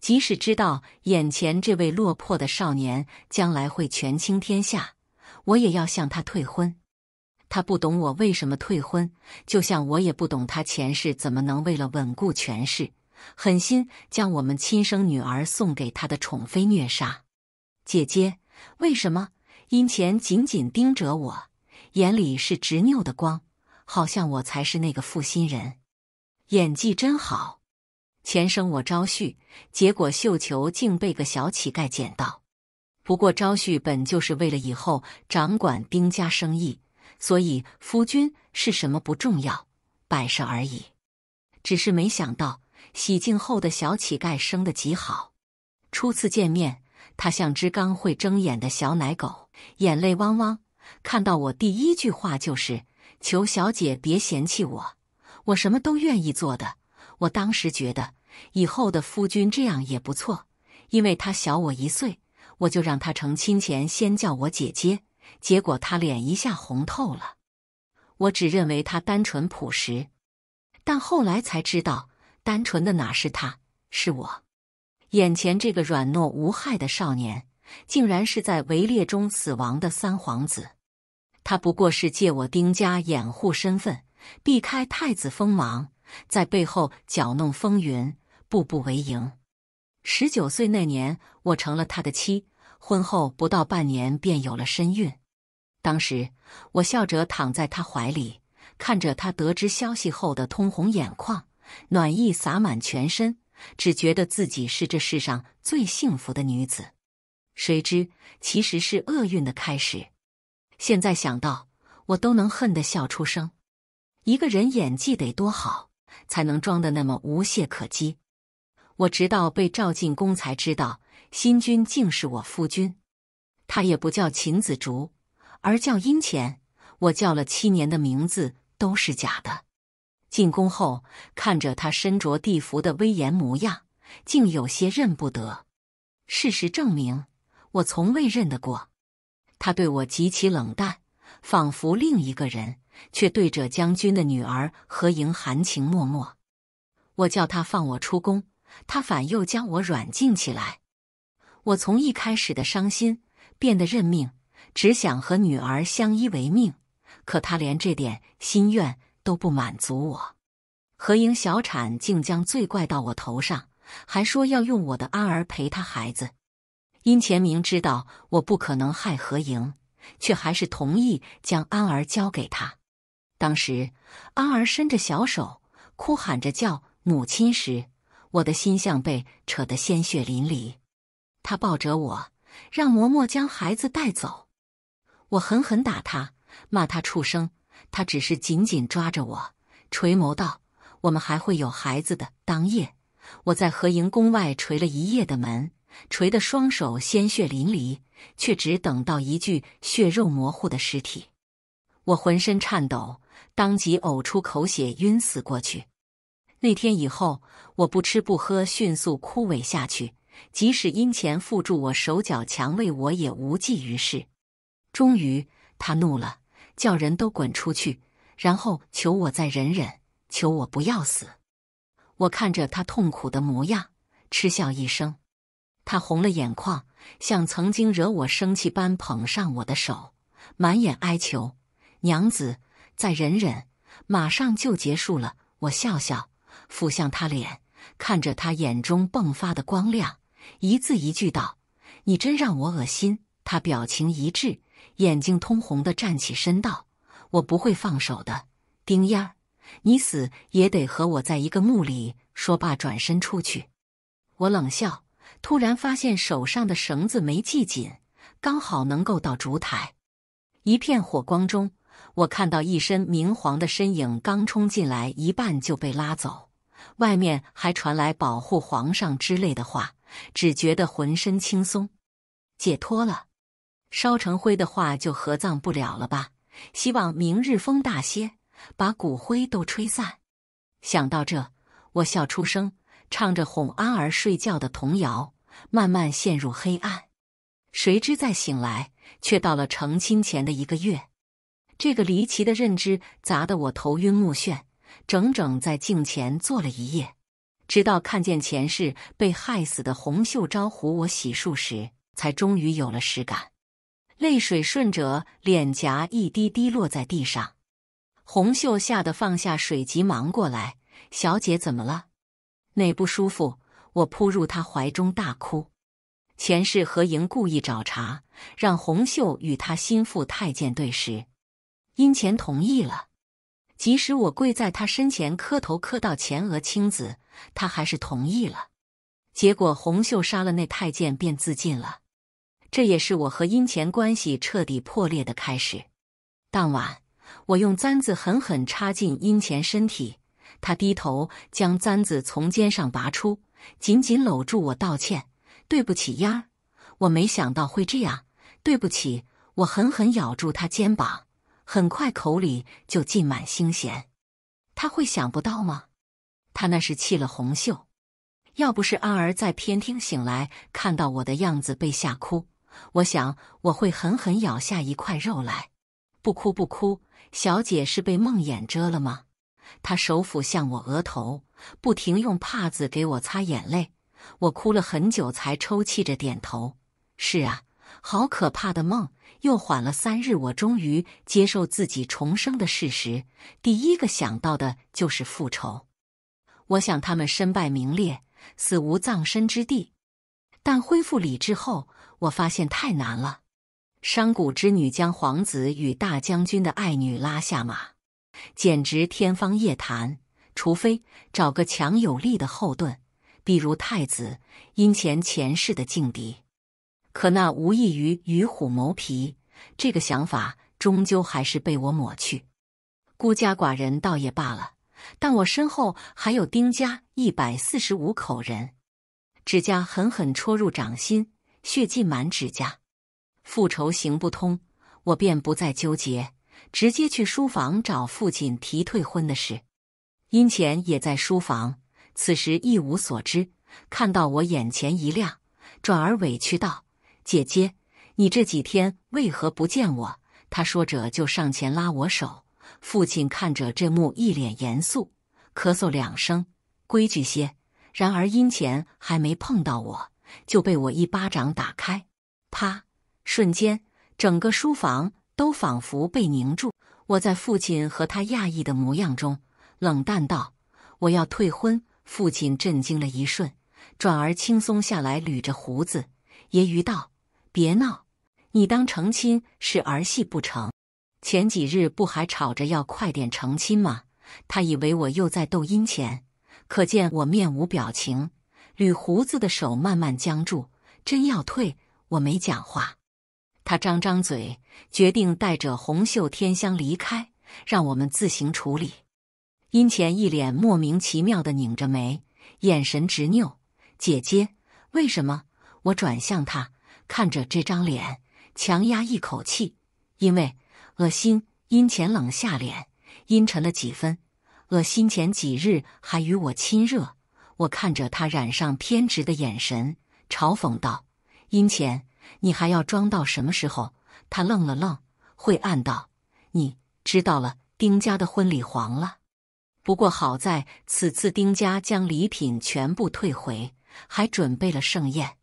即使知道眼前这位落魄的少年将来会权倾天下，我也要向他退婚。他不懂我为什么退婚，就像我也不懂他前世怎么能为了稳固权势，狠心将我们亲生女儿送给他的宠妃虐杀。姐姐，为什么？殷前紧紧盯着我，眼里是执拗的光，好像我才是那个负心人，演技真好。前生我招婿，结果绣球竟被个小乞丐捡到。不过招婿本就是为了以后掌管丁家生意，所以夫君是什么不重要，摆设而已。只是没想到洗净后的小乞丐生得极好。初次见面，他像只刚会睁眼的小奶狗，眼泪汪汪。看到我第一句话就是：“求小姐别嫌弃我，我什么都愿意做的。”我当时觉得以后的夫君这样也不错，因为他小我一岁，我就让他成亲前先叫我姐姐。结果他脸一下红透了。我只认为他单纯朴实，但后来才知道，单纯的哪是他，是我。眼前这个软糯无害的少年，竟然是在围猎中死亡的三皇子。他不过是借我丁家掩护身份，避开太子锋芒。在背后搅弄风云，步步为营。十九岁那年，我成了他的妻。婚后不到半年，便有了身孕。当时我笑着躺在他怀里，看着他得知消息后的通红眼眶，暖意洒满全身，只觉得自己是这世上最幸福的女子。谁知，其实是厄运的开始。现在想到，我都能恨得笑出声。一个人演技得多好！才能装得那么无懈可击。我直到被召进宫才知道，新君竟是我夫君。他也不叫秦子竹，而叫殷潜。我叫了七年的名字都是假的。进宫后，看着他身着地服的威严模样，竟有些认不得。事实证明，我从未认得过。他对我极其冷淡，仿佛另一个人。却对着将军的女儿何莹含情脉脉。我叫他放我出宫，他反又将我软禁起来。我从一开始的伤心，变得认命，只想和女儿相依为命。可他连这点心愿都不满足我。何莹小产，竟将罪怪到我头上，还说要用我的安儿陪他孩子。殷钱明知道我不可能害何莹，却还是同意将安儿交给他。当时，安儿伸着小手，哭喊着叫母亲时，我的心像被扯得鲜血淋漓。他抱着我，让嬷嬷将孩子带走。我狠狠打他，骂他畜生。他只是紧紧抓着我，垂眸道：“我们还会有孩子的。”当夜，我在和营宫外捶了一夜的门，捶得双手鲜血淋漓，却只等到一具血肉模糊的尸体。我浑身颤抖。当即呕出口血，晕死过去。那天以后，我不吃不喝，迅速枯萎下去。即使阴钱缚住我手脚，强喂我也无济于事。终于，他怒了，叫人都滚出去，然后求我再忍忍，求我不要死。我看着他痛苦的模样，嗤笑一声。他红了眼眶，像曾经惹我生气般捧上我的手，满眼哀求：“娘子。”再忍忍，马上就结束了。我笑笑，俯向他脸，看着他眼中迸发的光亮，一字一句道：“你真让我恶心。”他表情一滞，眼睛通红的站起身道：“我不会放手的，丁烟儿，你死也得和我在一个墓里。”说罢转身出去。我冷笑，突然发现手上的绳子没系紧，刚好能够到烛台，一片火光中。我看到一身明黄的身影，刚冲进来一半就被拉走。外面还传来“保护皇上”之类的话，只觉得浑身轻松，解脱了。烧成灰的话就合葬不了了吧？希望明日风大些，把骨灰都吹散。想到这，我笑出声，唱着哄安儿睡觉的童谣，慢慢陷入黑暗。谁知再醒来，却到了成亲前的一个月。这个离奇的认知砸得我头晕目眩，整整在镜前坐了一夜，直到看见前世被害死的红秀招呼我洗漱时，才终于有了实感。泪水顺着脸颊一滴滴落在地上，红秀吓得放下水，急忙过来：“小姐怎么了？哪不舒服？”我扑入她怀中大哭。前世何莹故意找茬，让红秀与他心腹太监对视。殷乾同意了，即使我跪在他身前磕头磕到前额青紫，他还是同意了。结果红秀杀了那太监，便自尽了。这也是我和殷乾关系彻底破裂的开始。当晚，我用簪子狠狠插进殷乾身体，他低头将簪子从肩上拔出，紧紧搂住我道歉：“对不起，丫儿，我没想到会这样，对不起。”我狠狠咬住他肩膀。很快，口里就浸满腥咸。他会想不到吗？他那是气了红袖。要不是安儿在偏厅醒来，看到我的样子被吓哭，我想我会狠狠咬下一块肉来。不哭不哭，小姐是被梦魇遮了吗？他手抚向我额头，不停用帕子给我擦眼泪。我哭了很久，才抽泣着点头。是啊，好可怕的梦。又缓了三日，我终于接受自己重生的事实。第一个想到的就是复仇。我想他们身败名裂，死无葬身之地。但恢复理智后，我发现太难了。商贾之女将皇子与大将军的爱女拉下马，简直天方夜谭。除非找个强有力的后盾，比如太子，因前前世的劲敌。可那无异于与虎谋皮，这个想法终究还是被我抹去。孤家寡人倒也罢了，但我身后还有丁家一百四十五口人。指甲狠狠戳入掌心，血浸满指甲。复仇行不通，我便不再纠结，直接去书房找父亲提退婚的事。殷钱也在书房，此时一无所知，看到我眼前一亮，转而委屈道。姐姐，你这几天为何不见我？他说着就上前拉我手。父亲看着这幕，一脸严肃，咳嗽两声，规矩些。然而阴钱还没碰到我，就被我一巴掌打开，啪！瞬间，整个书房都仿佛被凝住。我在父亲和他讶异的模样中，冷淡道：“我要退婚。”父亲震惊了一瞬，转而轻松下来，捋着胡子，揶揄道。别闹！你当成亲是儿戏不成？前几日不还吵着要快点成亲吗？他以为我又在逗殷钱，可见我面无表情，捋胡子的手慢慢僵住。真要退，我没讲话。他张张嘴，决定带着红袖天香离开，让我们自行处理。殷钱一脸莫名其妙的拧着眉，眼神执拗。姐姐，为什么？我转向他。看着这张脸，强压一口气，因为恶心。殷浅冷下脸，阴沉了几分。恶心前几日还与我亲热，我看着他染上偏执的眼神，嘲讽道：“殷浅，你还要装到什么时候？”他愣了愣，晦暗道：“你知道了，丁家的婚礼黄了。不过好在此次丁家将礼品全部退回，还准备了盛宴。”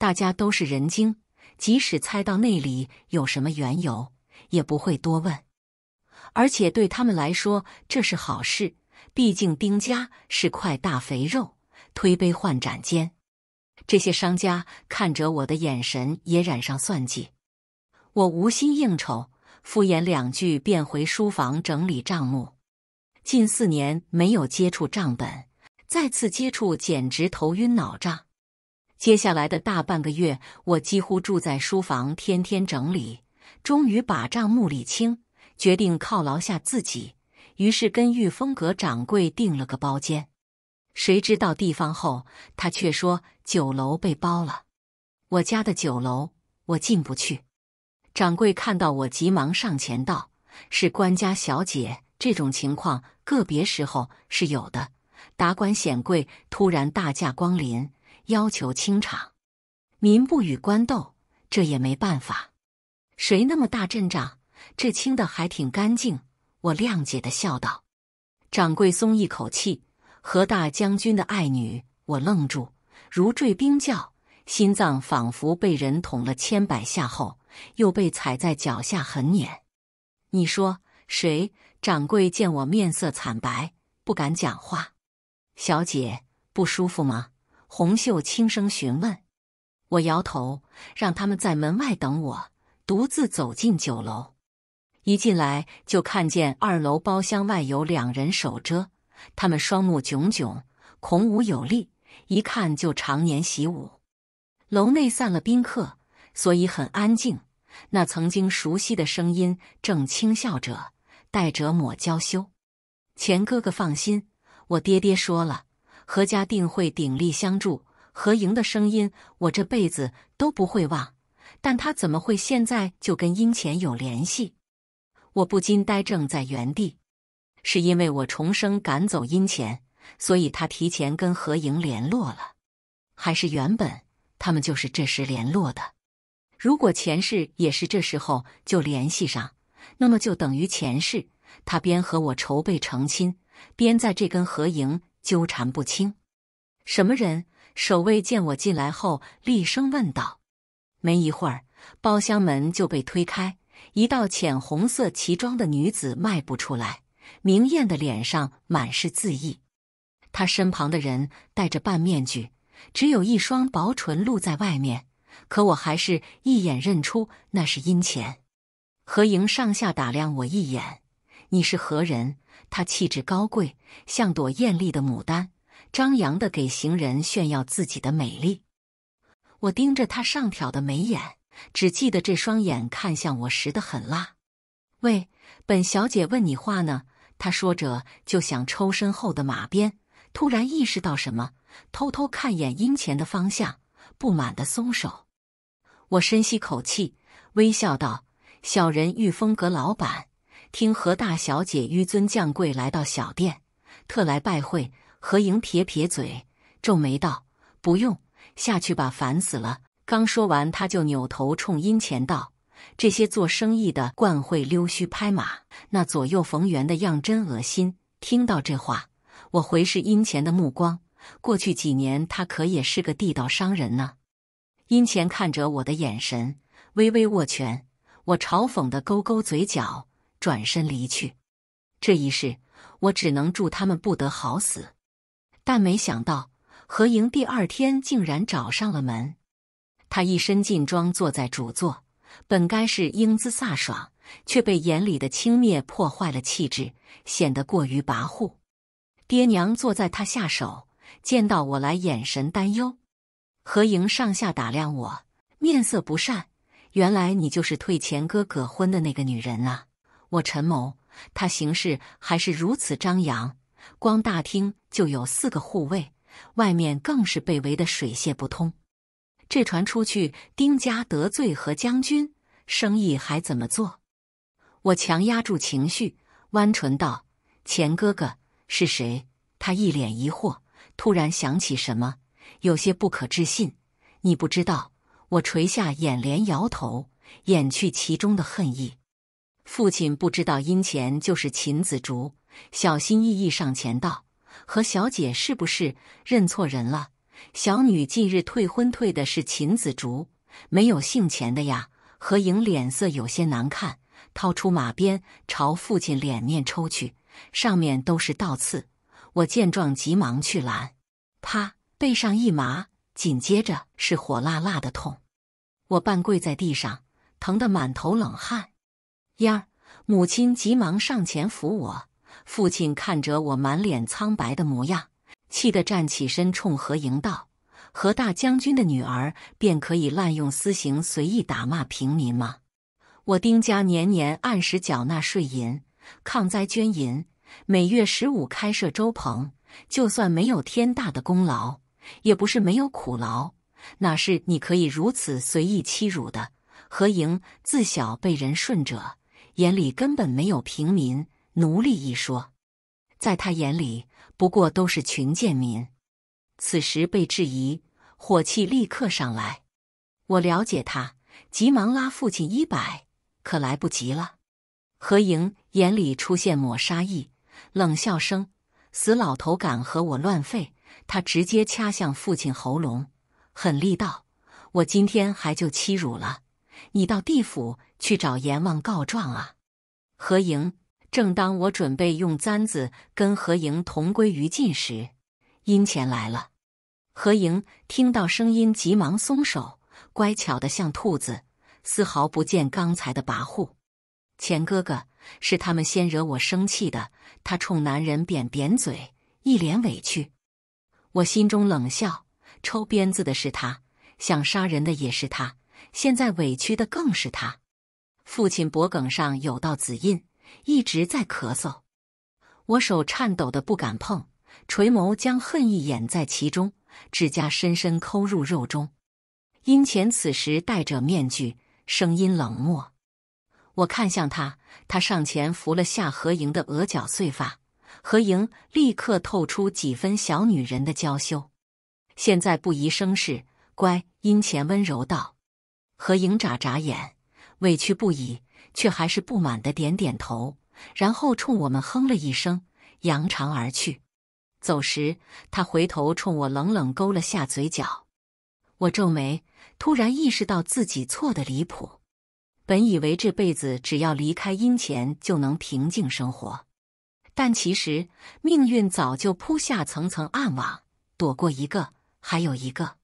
大家都是人精，即使猜到那里有什么缘由，也不会多问。而且对他们来说，这是好事。毕竟丁家是块大肥肉，推杯换盏间，这些商家看着我的眼神也染上算计。我无心应酬，敷衍两句便回书房整理账目。近四年没有接触账本，再次接触简直头晕脑胀。接下来的大半个月，我几乎住在书房，天天整理，终于把账目理清。决定犒劳下自己，于是跟玉峰阁掌柜订了个包间。谁知到地方后，他却说酒楼被包了，我家的酒楼我进不去。掌柜看到我，急忙上前道：“是官家小姐，这种情况个别时候是有的，达官显贵突然大驾光临。”要求清场，民不与官斗，这也没办法。谁那么大阵仗？这清的还挺干净。我谅解的笑道。掌柜松一口气，何大将军的爱女。我愣住，如坠冰窖，心脏仿佛被人捅了千百下，后又被踩在脚下狠碾。你说谁？掌柜见我面色惨白，不敢讲话。小姐不舒服吗？红袖轻声询问，我摇头，让他们在门外等我，独自走进酒楼。一进来就看见二楼包厢外有两人守着，他们双目炯炯，孔武有力，一看就常年习武。楼内散了宾客，所以很安静。那曾经熟悉的声音正轻笑着，带着抹娇羞。钱哥哥放心，我爹爹说了。何家定会鼎力相助。何莹的声音，我这辈子都不会忘。但他怎么会现在就跟殷钱有联系？我不禁呆怔在原地。是因为我重生赶走殷钱，所以他提前跟何莹联络了？还是原本他们就是这时联络的？如果前世也是这时候就联系上，那么就等于前世他边和我筹备成亲，边在这跟何莹。纠缠不清，什么人？守卫见我进来后，厉声问道。没一会儿，包厢门就被推开，一道浅红色旗装的女子迈步出来，明艳的脸上满是恣意。她身旁的人戴着半面具，只有一双薄唇露在外面，可我还是一眼认出那是殷钱何莹。上下打量我一眼：“你是何人？”她气质高贵，像朵艳丽的牡丹，张扬的给行人炫耀自己的美丽。我盯着她上挑的眉眼，只记得这双眼看向我时的狠辣。喂，本小姐问你话呢！她说着就想抽身后的马鞭，突然意识到什么，偷偷看眼阴前的方向，不满的松手。我深吸口气，微笑道：“小人御风阁老板。”听何大小姐纡尊降贵来到小店，特来拜会。何莹撇撇嘴，皱眉道：“不用下去吧，烦死了。”刚说完，他就扭头冲殷钱道：“这些做生意的惯会溜须拍马，那左右逢源的样真恶心。”听到这话，我回视殷钱的目光。过去几年，他可也是个地道商人呢。殷钱看着我的眼神，微微握拳。我嘲讽的勾勾嘴角。转身离去，这一世我只能祝他们不得好死。但没想到何莹第二天竟然找上了门。他一身劲装坐在主座，本该是英姿飒爽，却被眼里的轻蔑破坏了气质，显得过于跋扈。爹娘坐在他下手，见到我来，眼神担忧。何莹上下打量我，面色不善。原来你就是退前哥葛婚的那个女人啊！我陈某，他行事还是如此张扬。光大厅就有四个护卫，外面更是被围得水泄不通。这传出去，丁家得罪何将军，生意还怎么做？我强压住情绪，弯唇道：“钱哥哥是谁？”他一脸疑惑，突然想起什么，有些不可置信：“你不知道？”我垂下眼帘，摇头，掩去其中的恨意。父亲不知道殷钱就是秦子竹，小心翼翼上前道：“何小姐是不是认错人了？小女近日退婚退的是秦子竹，没有姓钱的呀。”何影脸色有些难看，掏出马鞭朝父亲脸面抽去，上面都是倒刺。我见状急忙去拦，啪，背上一麻，紧接着是火辣辣的痛。我半跪在地上，疼得满头冷汗。燕儿，母亲急忙上前扶我。父亲看着我满脸苍白的模样，气得站起身，冲何莹道：“何大将军的女儿，便可以滥用私刑，随意打骂平民吗？我丁家年年按时缴纳税银，抗灾捐银，每月十五开设粥棚，就算没有天大的功劳，也不是没有苦劳。哪是你可以如此随意欺辱的？何莹自小被人顺着。”眼里根本没有平民、奴隶一说，在他眼里不过都是群贱民。此时被质疑，火气立刻上来。我了解他，急忙拉父亲衣摆，可来不及了。何莹眼里出现抹杀意，冷笑声：“死老头，敢和我乱废！”他直接掐向父亲喉咙，狠厉道：“我今天还就欺辱了你，到地府！”去找阎王告状啊！何莹，正当我准备用簪子跟何莹同归于尽时，殷钱来了。何莹听到声音，急忙松手，乖巧的像兔子，丝毫不见刚才的跋扈。钱哥哥是他们先惹我生气的，他冲男人扁扁嘴，一脸委屈。我心中冷笑：抽鞭子的是他，想杀人的也是他，现在委屈的更是他。父亲脖梗上有道紫印，一直在咳嗽。我手颤抖的不敢碰，垂眸将恨意掩在其中，指甲深深抠入肉中。殷浅此时戴着面具，声音冷漠。我看向他，他上前扶了下何莹的额角碎发，何莹立刻透出几分小女人的娇羞。现在不宜生事，乖。殷浅温柔道。何莹眨眨眼。委屈不已，却还是不满的点点头，然后冲我们哼了一声，扬长而去。走时，他回头冲我冷冷勾了下嘴角。我皱眉，突然意识到自己错得离谱。本以为这辈子只要离开阴钱就能平静生活，但其实命运早就铺下层层暗网，躲过一个还有一个。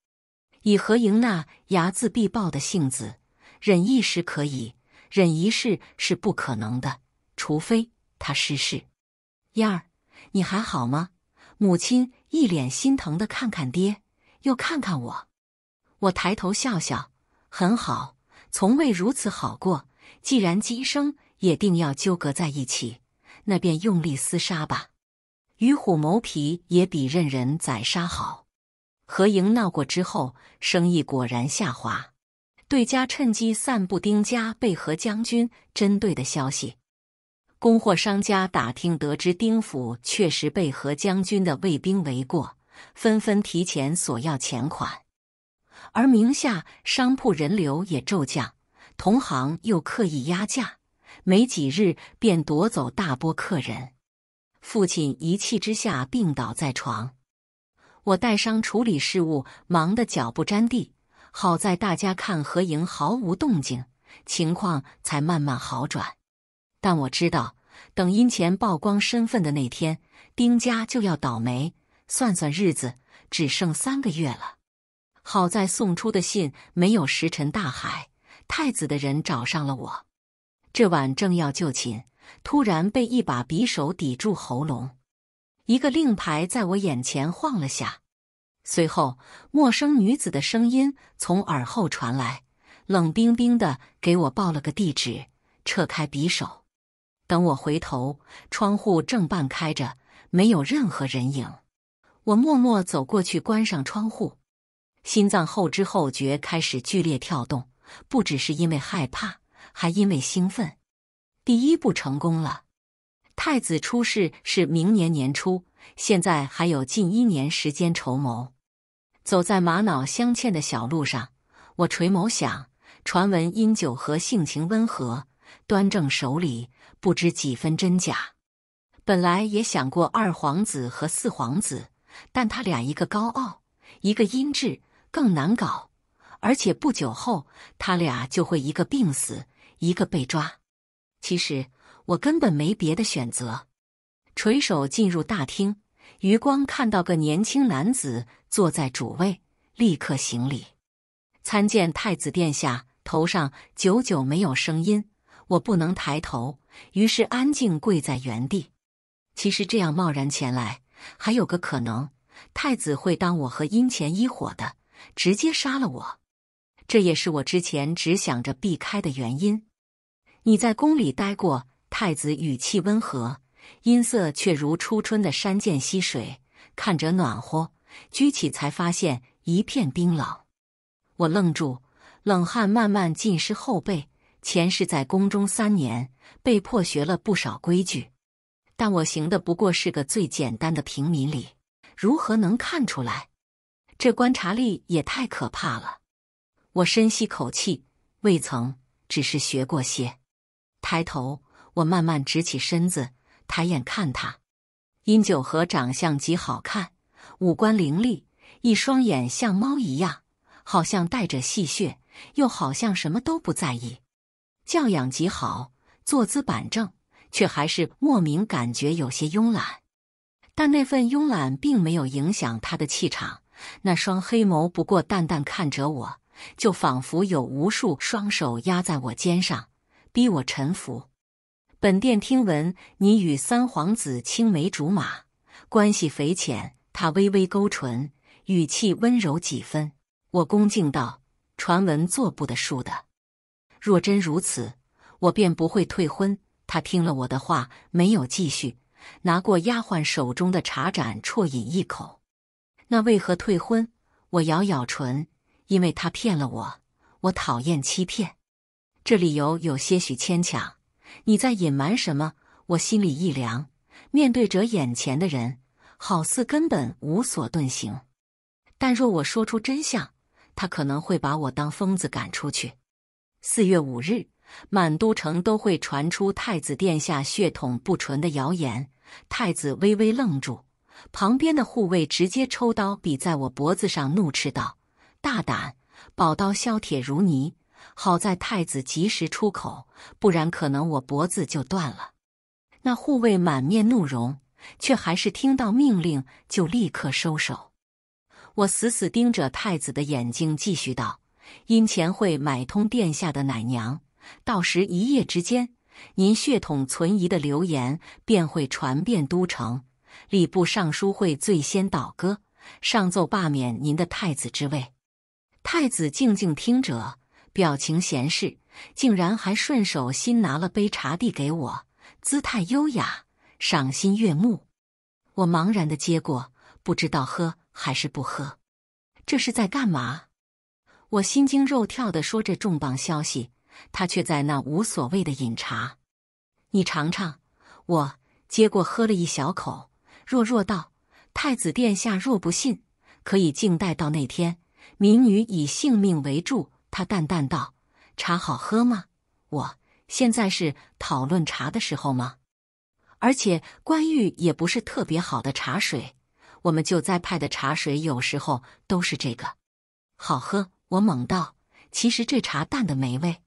以何莹那睚眦必报的性子。忍一时可以，忍一世是不可能的。除非他失势。燕儿，你还好吗？母亲一脸心疼的看看爹，又看看我。我抬头笑笑，很好，从未如此好过。既然今生也定要纠葛在一起，那便用力厮杀吧。与虎谋皮也比任人宰杀好。何营闹过之后，生意果然下滑。对家趁机散布丁家被何将军针对的消息，供货商家打听得知丁府确实被何将军的卫兵围过，纷纷提前索要钱款，而名下商铺人流也骤降，同行又刻意压价，没几日便夺走大波客人。父亲一气之下病倒在床，我带伤处理事务，忙得脚不沾地。好在大家看何莹毫无动静，情况才慢慢好转。但我知道，等殷钱曝光身份的那天，丁家就要倒霉。算算日子，只剩三个月了。好在送出的信没有石沉大海，太子的人找上了我。这晚正要就寝，突然被一把匕首抵住喉咙，一个令牌在我眼前晃了下。随后，陌生女子的声音从耳后传来，冷冰冰的给我报了个地址，撤开匕首。等我回头，窗户正半开着，没有任何人影。我默默走过去，关上窗户，心脏后知后觉开始剧烈跳动，不只是因为害怕，还因为兴奋。第一步成功了。太子出世是明年年初，现在还有近一年时间筹谋。走在玛瑙镶嵌的小路上，我垂眸想，传闻殷九和性情温和，端正守礼，不知几分真假。本来也想过二皇子和四皇子，但他俩一个高傲，一个阴质，更难搞。而且不久后，他俩就会一个病死，一个被抓。其实我根本没别的选择，垂手进入大厅。余光看到个年轻男子坐在主位，立刻行礼，参见太子殿下。头上久久没有声音，我不能抬头，于是安静跪在原地。其实这样贸然前来，还有个可能，太子会当我和殷钱一伙的，直接杀了我。这也是我之前只想着避开的原因。你在宫里待过？太子语气温和。音色却如初春的山涧溪水，看着暖和，举起才发现一片冰冷。我愣住，冷汗慢慢浸湿后背。前世在宫中三年，被迫学了不少规矩，但我行的不过是个最简单的平民礼，如何能看出来？这观察力也太可怕了。我深吸口气，未曾，只是学过些。抬头，我慢慢直起身子。抬眼看他，殷九和长相极好看，五官凌厉，一双眼像猫一样，好像带着戏谑，又好像什么都不在意。教养极好，坐姿板正，却还是莫名感觉有些慵懒。但那份慵懒并没有影响他的气场，那双黑眸不过淡淡看着我，就仿佛有无数双手压在我肩上，逼我臣服。本殿听闻你与三皇子青梅竹马，关系匪浅。他微微勾唇，语气温柔几分。我恭敬道：“传闻做不得数的。若真如此，我便不会退婚。”他听了我的话，没有继续，拿过丫鬟手中的茶盏啜饮一口。那为何退婚？我咬咬唇，因为他骗了我。我讨厌欺骗，这理由有些许牵强。你在隐瞒什么？我心里一凉，面对着眼前的人，好似根本无所遁形。但若我说出真相，他可能会把我当疯子赶出去。四月五日，满都城都会传出太子殿下血统不纯的谣言。太子微微愣住，旁边的护卫直接抽刀比在我脖子上，怒斥道：“大胆！宝刀削铁如泥。”好在太子及时出口，不然可能我脖子就断了。那护卫满面怒容，却还是听到命令就立刻收手。我死死盯着太子的眼睛，继续道：“因前会买通殿下的奶娘，到时一夜之间，您血统存疑的流言便会传遍都城，礼部尚书会最先倒戈，上奏罢免您的太子之位。”太子静静听着。表情闲适，竟然还顺手新拿了杯茶递给我，姿态优雅，赏心悦目。我茫然的接过，不知道喝还是不喝。这是在干嘛？我心惊肉跳的说：“这重磅消息。”他却在那无所谓的饮茶。你尝尝。我接过喝了一小口，弱弱道：“太子殿下，若不信，可以静待到那天。民女以性命为注。”他淡淡道：“茶好喝吗？我现在是讨论茶的时候吗？而且官玉也不是特别好的茶水，我们救灾派的茶水有时候都是这个。好喝！”我猛道：“其实这茶淡得没味。”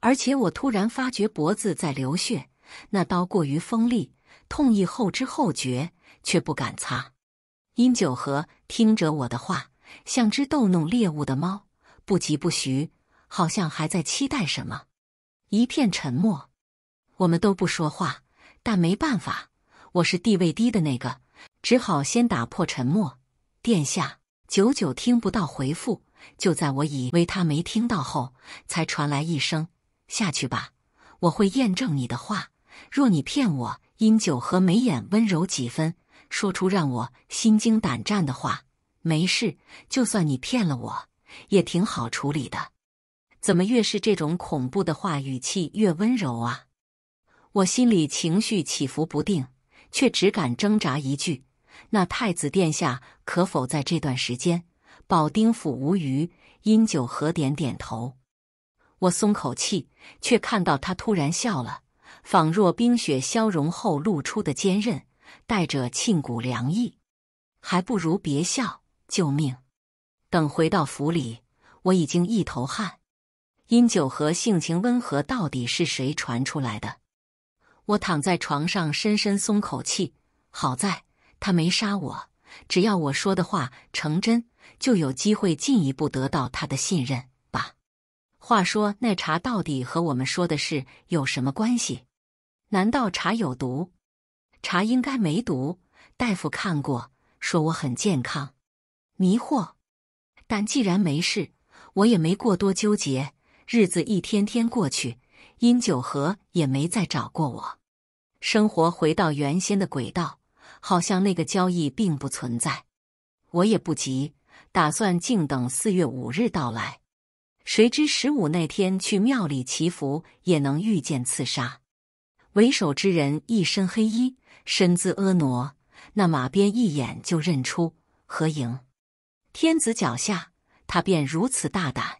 而且我突然发觉脖子在流血，那刀过于锋利，痛意后知后觉，却不敢擦。殷九和听着我的话，像只逗弄猎物的猫。不疾不徐，好像还在期待什么。一片沉默，我们都不说话。但没办法，我是地位低的那个，只好先打破沉默。殿下，久久听不到回复，就在我以为他没听到后，才传来一声：“下去吧，我会验证你的话。若你骗我，因九和眉眼温柔几分，说出让我心惊胆战的话，没事，就算你骗了我。”也挺好处理的，怎么越是这种恐怖的话语气越温柔啊？我心里情绪起伏不定，却只敢挣扎一句：“那太子殿下可否在这段时间保丁府无虞？”殷九和点点头，我松口气，却看到他突然笑了，仿若冰雪消融后露出的坚韧，带着沁骨凉意。还不如别笑，救命！等回到府里，我已经一头汗。殷九和性情温和，到底是谁传出来的？我躺在床上，深深松口气。好在他没杀我，只要我说的话成真，就有机会进一步得到他的信任吧。话说，那茶到底和我们说的事有什么关系？难道茶有毒？茶应该没毒，大夫看过，说我很健康。迷惑。但既然没事，我也没过多纠结。日子一天天过去，殷九和也没再找过我，生活回到原先的轨道，好像那个交易并不存在。我也不急，打算静等四月五日到来。谁知十五那天去庙里祈福，也能遇见刺杀。为首之人一身黑衣，身姿婀娜，那马鞭一眼就认出何莹。天子脚下，他便如此大胆。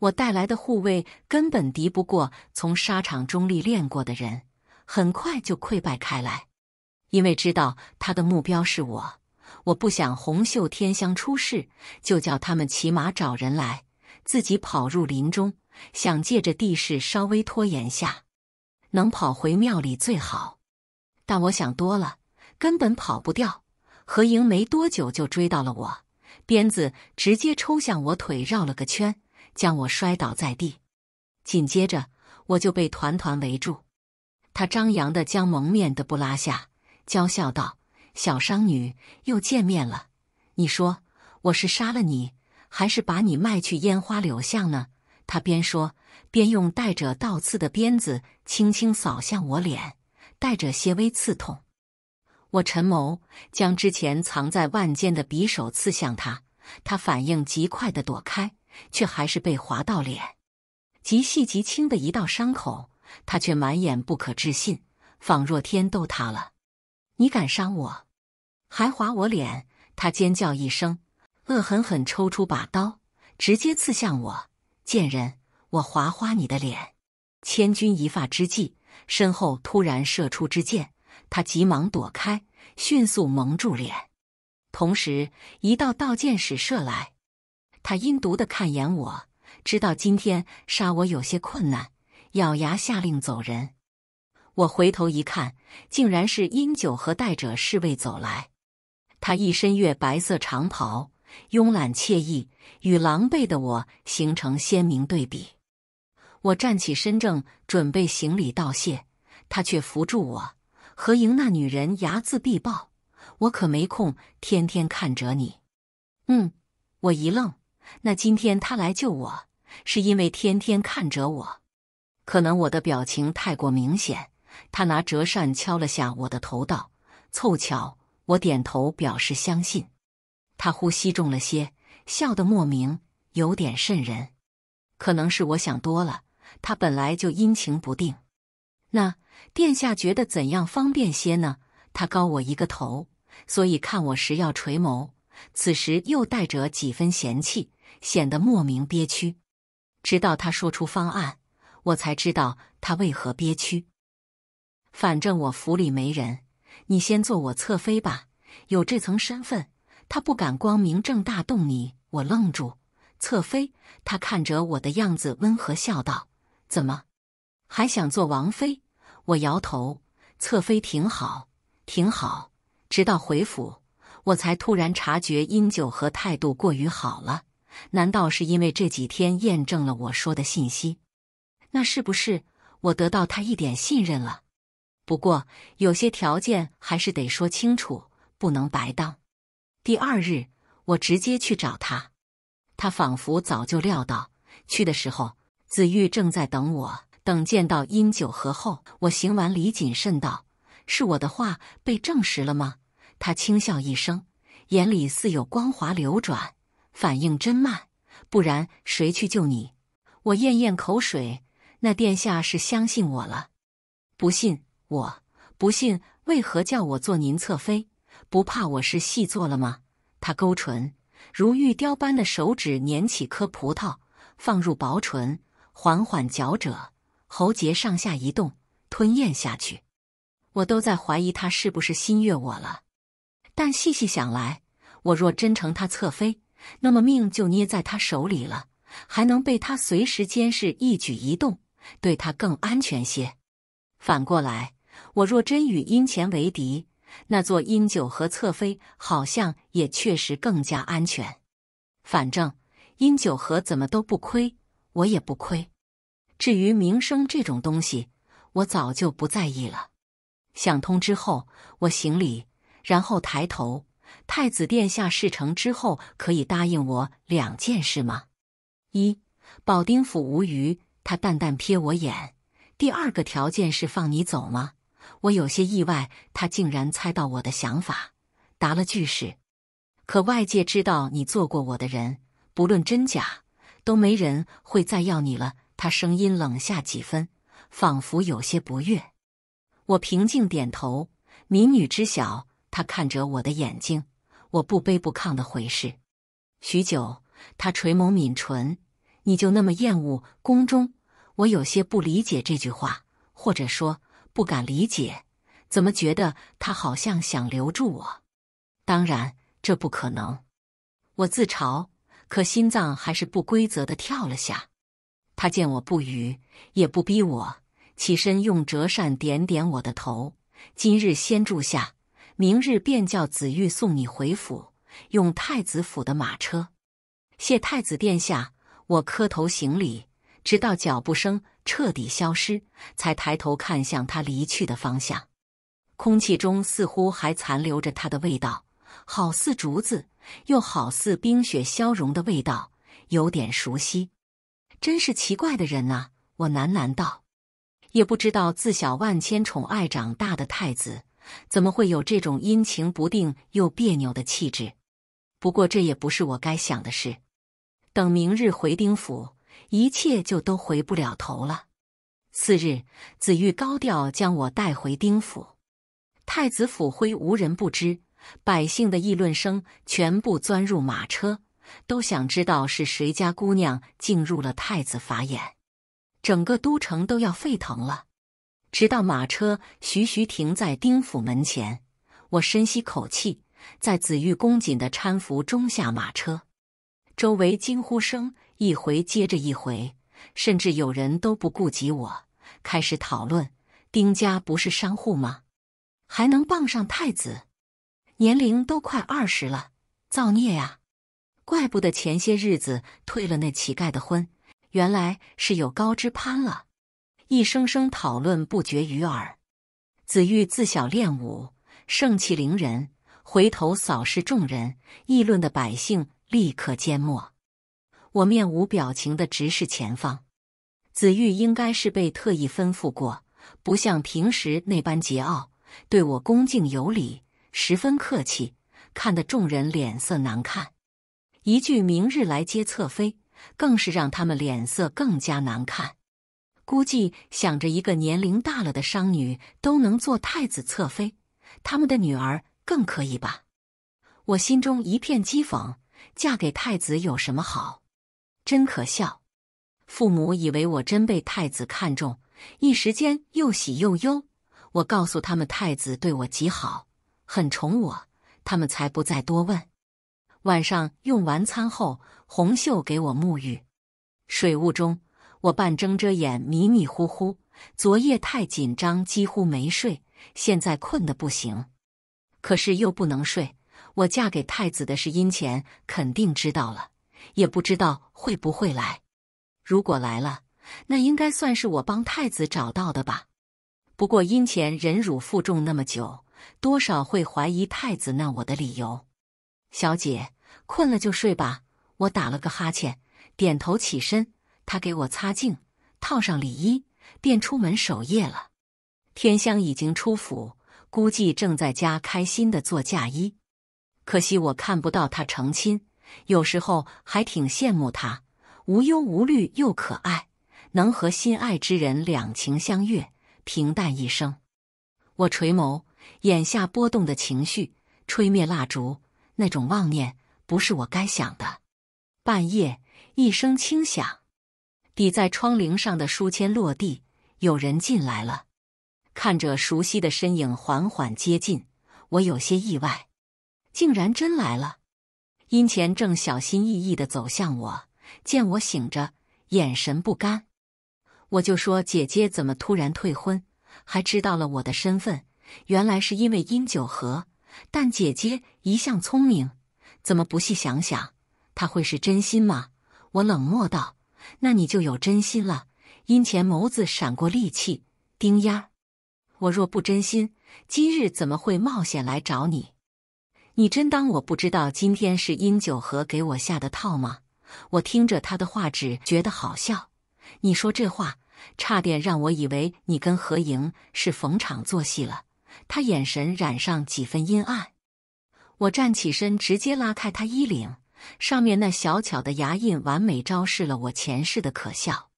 我带来的护卫根本敌不过从沙场中历练过的人，很快就溃败开来。因为知道他的目标是我，我不想红袖添香出事，就叫他们骑马找人来，自己跑入林中，想借着地势稍微拖延下。能跑回庙里最好，但我想多了，根本跑不掉。何莹没多久就追到了我。鞭子直接抽向我腿，绕了个圈，将我摔倒在地。紧接着，我就被团团围住。他张扬的将蒙面的布拉下，娇笑道：“小商女，又见面了。你说，我是杀了你，还是把你卖去烟花柳巷呢？”他边说边用带着倒刺的鞭子轻轻扫向我脸，带着些微刺痛。我沉眸，将之前藏在腕间的匕首刺向他。他反应极快的躲开，却还是被划到脸，极细极轻的一道伤口。他却满眼不可置信，仿若天都塌了。你敢伤我，还划我脸？他尖叫一声，恶狠狠抽出把刀，直接刺向我。贱人，我划花你的脸！千钧一发之际，身后突然射出支箭。他急忙躲开，迅速蒙住脸，同时一道道剑矢射来。他阴毒的看眼我，知道今天杀我有些困难，咬牙下令走人。我回头一看，竟然是阴九和带着侍卫走来。他一身月白色长袍，慵懒惬意，与狼狈的我形成鲜明对比。我站起身正准备行礼道谢，他却扶住我。何莹那女人睚眦必报，我可没空天天看着你。嗯，我一愣。那今天他来救我，是因为天天看着我？可能我的表情太过明显。他拿折扇敲了下我的头，道：“凑巧。”我点头表示相信。他呼吸重了些，笑得莫名，有点瘆人。可能是我想多了。他本来就阴晴不定。那。殿下觉得怎样方便些呢？他高我一个头，所以看我时要垂眸。此时又带着几分嫌弃，显得莫名憋屈。直到他说出方案，我才知道他为何憋屈。反正我府里没人，你先做我侧妃吧。有这层身份，他不敢光明正大动你。我愣住，侧妃。他看着我的样子，温和笑道：“怎么，还想做王妃？”我摇头，侧妃挺好，挺好。直到回府，我才突然察觉，殷九和态度过于好了。难道是因为这几天验证了我说的信息？那是不是我得到他一点信任了？不过有些条件还是得说清楚，不能白当。第二日，我直接去找他，他仿佛早就料到，去的时候，子玉正在等我。等见到殷九和后，我行完礼谨慎道：“是我的话被证实了吗？”他轻笑一声，眼里似有光华流转。反应真慢，不然谁去救你？我咽咽口水。那殿下是相信我了？不信，我不信，为何叫我做您侧妃？不怕我是细作了吗？他勾唇，如玉雕般的手指捻起颗葡萄，放入薄唇，缓缓嚼着。喉结上下移动，吞咽下去。我都在怀疑他是不是心悦我了。但细细想来，我若真成他侧妃，那么命就捏在他手里了，还能被他随时监视一举一动，对他更安全些。反过来，我若真与殷钱为敌，那做殷九和侧妃好像也确实更加安全。反正殷九和怎么都不亏，我也不亏。至于名声这种东西，我早就不在意了。想通之后，我行礼，然后抬头。太子殿下，事成之后可以答应我两件事吗？一，保丁府无虞。他淡淡瞥我眼。第二个条件是放你走吗？我有些意外，他竟然猜到我的想法，答了句是。可外界知道你做过我的人，不论真假，都没人会再要你了。他声音冷下几分，仿佛有些不悦。我平静点头，民女知晓。他看着我的眼睛，我不卑不亢的回视。许久，他垂眸抿唇：“你就那么厌恶宫中？”我有些不理解这句话，或者说不敢理解。怎么觉得他好像想留住我？当然，这不可能。我自嘲，可心脏还是不规则的跳了下。他见我不语，也不逼我，起身用折扇点点我的头。今日先住下，明日便叫子玉送你回府，用太子府的马车。谢太子殿下，我磕头行礼，直到脚步声彻底消失，才抬头看向他离去的方向。空气中似乎还残留着他的味道，好似竹子，又好似冰雪消融的味道，有点熟悉。真是奇怪的人呐，我喃喃道。也不知道自小万千宠爱长大的太子，怎么会有这种阴晴不定又别扭的气质。不过这也不是我该想的事。等明日回丁府，一切就都回不了头了。次日，子玉高调将我带回丁府，太子府徽无人不知，百姓的议论声全部钻入马车。都想知道是谁家姑娘进入了太子法眼，整个都城都要沸腾了。直到马车徐徐停在丁府门前，我深吸口气，在紫玉恭谨的搀扶中下马车。周围惊呼声一回接着一回，甚至有人都不顾及我，开始讨论：丁家不是商户吗？还能傍上太子？年龄都快二十了，造孽呀！怪不得前些日子退了那乞丐的婚，原来是有高枝攀了。一声声讨论不绝于耳。子玉自小练武，盛气凌人，回头扫视众人议论的百姓，立刻缄默。我面无表情地直视前方。子玉应该是被特意吩咐过，不像平时那般桀骜，对我恭敬有礼，十分客气，看得众人脸色难看。一句“明日来接侧妃”，更是让他们脸色更加难看。估计想着一个年龄大了的商女都能做太子侧妃，他们的女儿更可以吧？我心中一片讥讽：嫁给太子有什么好？真可笑！父母以为我真被太子看中，一时间又喜又忧。我告诉他们太子对我极好，很宠我，他们才不再多问。晚上用完餐后，红袖给我沐浴，水雾中，我半睁着眼，迷迷糊糊。昨夜太紧张，几乎没睡，现在困得不行，可是又不能睡。我嫁给太子的是殷钱，肯定知道了，也不知道会不会来。如果来了，那应该算是我帮太子找到的吧。不过殷钱忍辱负重那么久，多少会怀疑太子那我的理由。小姐困了就睡吧。我打了个哈欠，点头起身。她给我擦镜，套上礼衣，便出门守夜了。天香已经出府，估计正在家开心的做嫁衣。可惜我看不到她成亲，有时候还挺羡慕她无忧无虑又可爱，能和心爱之人两情相悦，平淡一生。我垂眸，眼下波动的情绪，吹灭蜡烛。那种妄念不是我该想的。半夜一声轻响，抵在窗棂上的书签落地，有人进来了。看着熟悉的身影缓缓接近，我有些意外，竟然真来了。殷钱正小心翼翼的走向我，见我醒着，眼神不甘。我就说：“姐姐怎么突然退婚，还知道了我的身份？原来是因为殷九和。”但姐姐一向聪明，怎么不细想想？他会是真心吗？我冷漠道：“那你就有真心了。”殷前眸子闪过戾气：“丁丫，我若不真心，今日怎么会冒险来找你？你真当我不知道今天是殷九和给我下的套吗？”我听着他的话，只觉得好笑。你说这话，差点让我以为你跟何莹是逢场作戏了。他眼神染上几分阴暗，我站起身，直接拉开他衣领，上面那小巧的牙印完美昭示了我前世的可笑。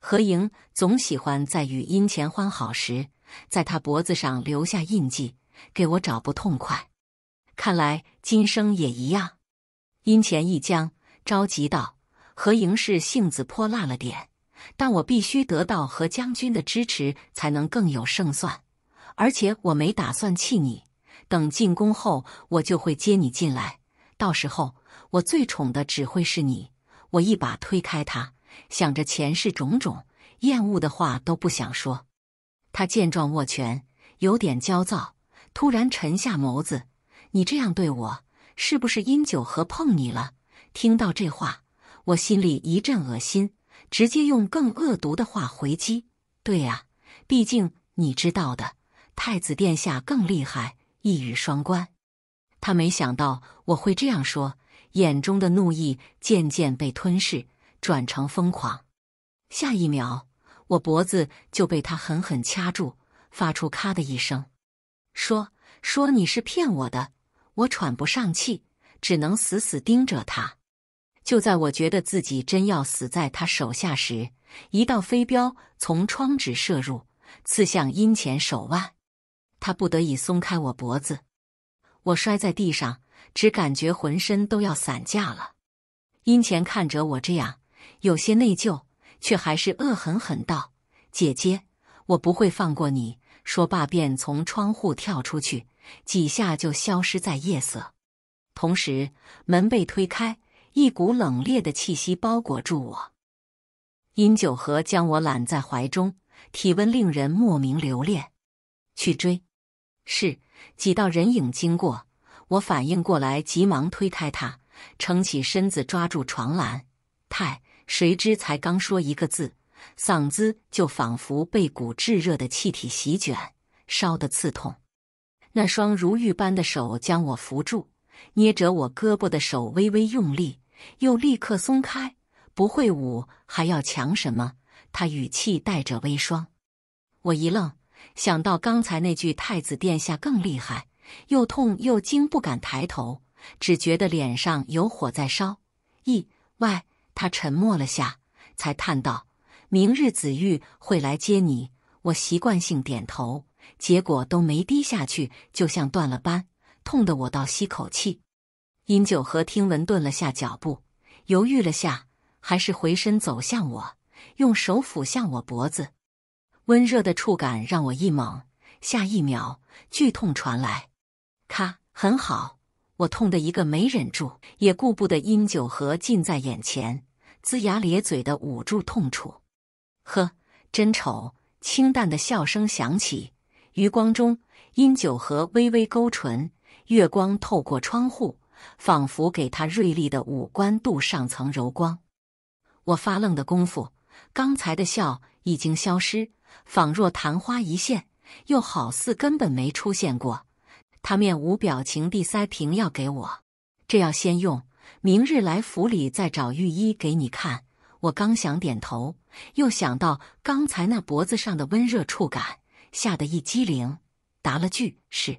何莹总喜欢在与殷钱欢好时，在他脖子上留下印记，给我找不痛快。看来今生也一样。殷钱一僵，着急道：“何莹是性子泼辣了点，但我必须得到何将军的支持，才能更有胜算。”而且我没打算气你，等进宫后我就会接你进来。到时候我最宠的只会是你。我一把推开他，想着前世种种，厌恶的话都不想说。他见状握拳，有点焦躁，突然沉下眸子：“你这样对我，是不是因九和碰你了？”听到这话，我心里一阵恶心，直接用更恶毒的话回击：“对啊，毕竟你知道的。”太子殿下更厉害，一语双关。他没想到我会这样说，眼中的怒意渐渐被吞噬，转成疯狂。下一秒，我脖子就被他狠狠掐住，发出咔的一声。说说你是骗我的，我喘不上气，只能死死盯着他。就在我觉得自己真要死在他手下时，一道飞镖从窗纸射入，刺向殷潜手腕。他不得已松开我脖子，我摔在地上，只感觉浑身都要散架了。殷钱看着我这样，有些内疚，却还是恶狠狠道：“姐姐，我不会放过你！”说罢便从窗户跳出去，几下就消失在夜色。同时，门被推开，一股冷冽的气息包裹住我。殷九和将我揽在怀中，体温令人莫名留恋。去追。是，几道人影经过，我反应过来，急忙推开他，撑起身子，抓住床栏。太，谁知才刚说一个字，嗓子就仿佛被股炙热的气体席卷，烧得刺痛。那双如玉般的手将我扶住，捏着我胳膊的手微微用力，又立刻松开。不会舞，还要强什么？他语气带着微霜。我一愣。想到刚才那句“太子殿下”更厉害，又痛又惊，不敢抬头，只觉得脸上有火在烧。意外，他沉默了下，才叹道：“明日子玉会来接你。”我习惯性点头，结果都没低下去，就像断了般，痛得我倒吸口气。殷九和听闻，顿了下脚步，犹豫了下，还是回身走向我，用手抚向我脖子。温热的触感让我一懵，下一秒剧痛传来，咔，很好，我痛的一个没忍住，也顾不得殷九和近在眼前，龇牙咧嘴的捂住痛处。呵，真丑！清淡的笑声响起，余光中，殷九和微微勾唇，月光透过窗户，仿佛给他锐利的五官镀上层柔光。我发愣的功夫，刚才的笑已经消失。仿若昙花一现，又好似根本没出现过。他面无表情地塞瓶药给我，这药先用，明日来府里再找御医给你看。我刚想点头，又想到刚才那脖子上的温热触感，吓得一激灵，答了句“是”。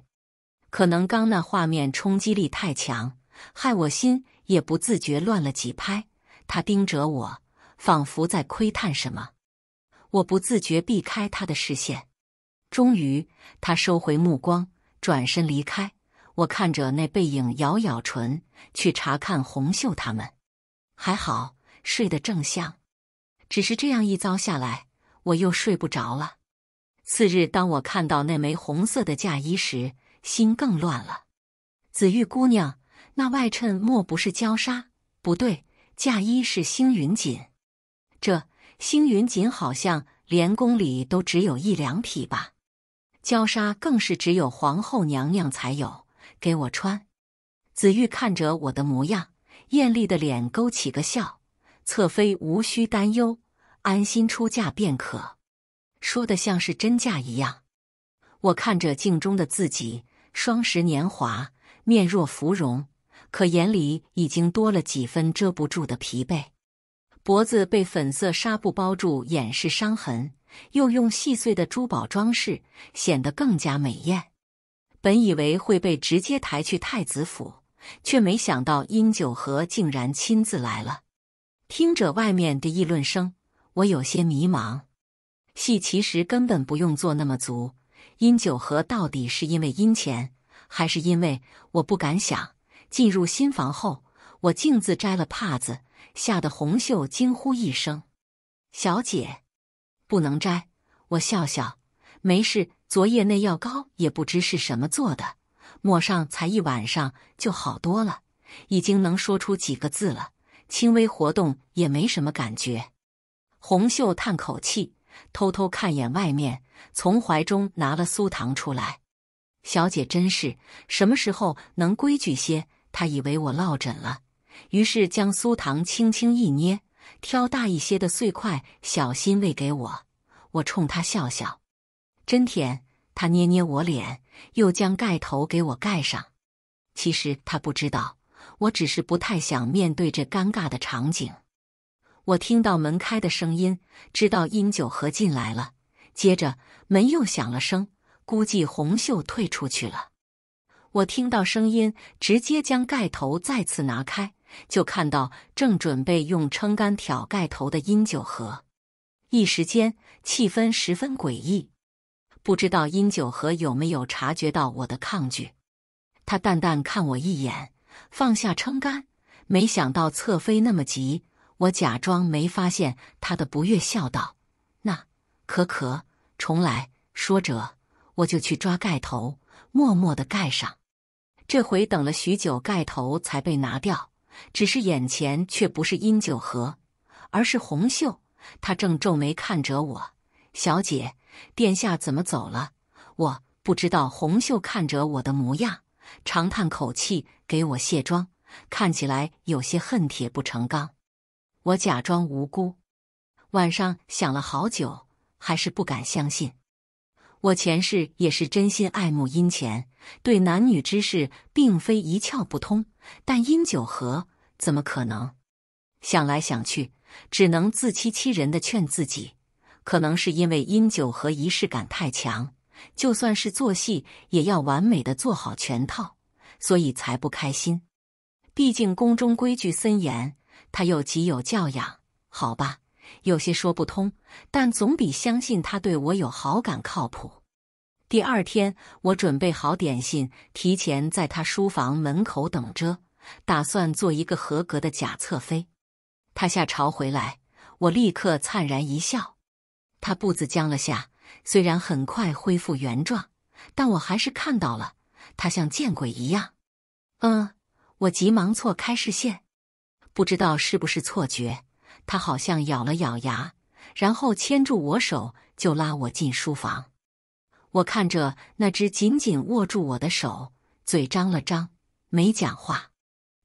可能刚那画面冲击力太强，害我心也不自觉乱了几拍。他盯着我，仿佛在窥探什么。我不自觉避开他的视线，终于他收回目光，转身离开。我看着那背影，咬咬唇，去查看红袖他们。还好睡得正香，只是这样一遭下来，我又睡不着了。次日，当我看到那枚红色的嫁衣时，心更乱了。紫玉姑娘，那外衬莫不是鲛纱？不对，嫁衣是星云锦，这。星云锦好像连宫里都只有一两匹吧，鲛纱更是只有皇后娘娘才有。给我穿。紫玉看着我的模样，艳丽的脸勾起个笑：“侧妃无需担忧，安心出嫁便可。”说的像是真嫁一样。我看着镜中的自己，双十年华，面若芙蓉，可眼里已经多了几分遮不住的疲惫。脖子被粉色纱布包住，掩饰伤痕，又用细碎的珠宝装饰，显得更加美艳。本以为会被直接抬去太子府，却没想到殷九和竟然亲自来了。听着外面的议论声，我有些迷茫。戏其实根本不用做那么足。殷九和到底是因为殷钱，还是因为……我不敢想。进入新房后，我径自摘了帕子。吓得红袖惊呼一声：“小姐，不能摘！”我笑笑：“没事，昨夜那药膏也不知是什么做的，抹上才一晚上就好多了，已经能说出几个字了，轻微活动也没什么感觉。”红袖叹口气，偷偷看眼外面，从怀中拿了酥糖出来。“小姐真是，什么时候能规矩些？”她以为我落枕了。于是将酥糖轻轻一捏，挑大一些的碎块，小心喂给我。我冲他笑笑，真甜。他捏捏我脸，又将盖头给我盖上。其实他不知道，我只是不太想面对这尴尬的场景。我听到门开的声音，知道殷九和进来了。接着门又响了声，估计红袖退出去了。我听到声音，直接将盖头再次拿开。就看到正准备用撑杆挑盖头的殷九和，一时间气氛十分诡异。不知道殷九和有没有察觉到我的抗拒，他淡淡看我一眼，放下撑杆。没想到侧妃那么急，我假装没发现他的不悦，笑道：“那，可可重来。”说着，我就去抓盖头，默默的盖上。这回等了许久，盖头才被拿掉。只是眼前却不是殷九和，而是红袖。她正皱眉看着我，小姐，殿下怎么走了？我不知道。红袖看着我的模样，长叹口气，给我卸妆，看起来有些恨铁不成钢。我假装无辜。晚上想了好久，还是不敢相信。我前世也是真心爱慕殷钱，对男女之事并非一窍不通。但殷九和怎么可能？想来想去，只能自欺欺人的劝自己，可能是因为殷九和仪式感太强，就算是做戏也要完美的做好全套，所以才不开心。毕竟宫中规矩森严，他又极有教养，好吧。有些说不通，但总比相信他对我有好感靠谱。第二天，我准备好点心，提前在他书房门口等着，打算做一个合格的假侧妃。他下朝回来，我立刻灿然一笑。他步子僵了下，虽然很快恢复原状，但我还是看到了，他像见鬼一样。嗯，我急忙错开视线，不知道是不是错觉。他好像咬了咬牙，然后牵住我手就拉我进书房。我看着那只紧紧握住我的手，嘴张了张，没讲话。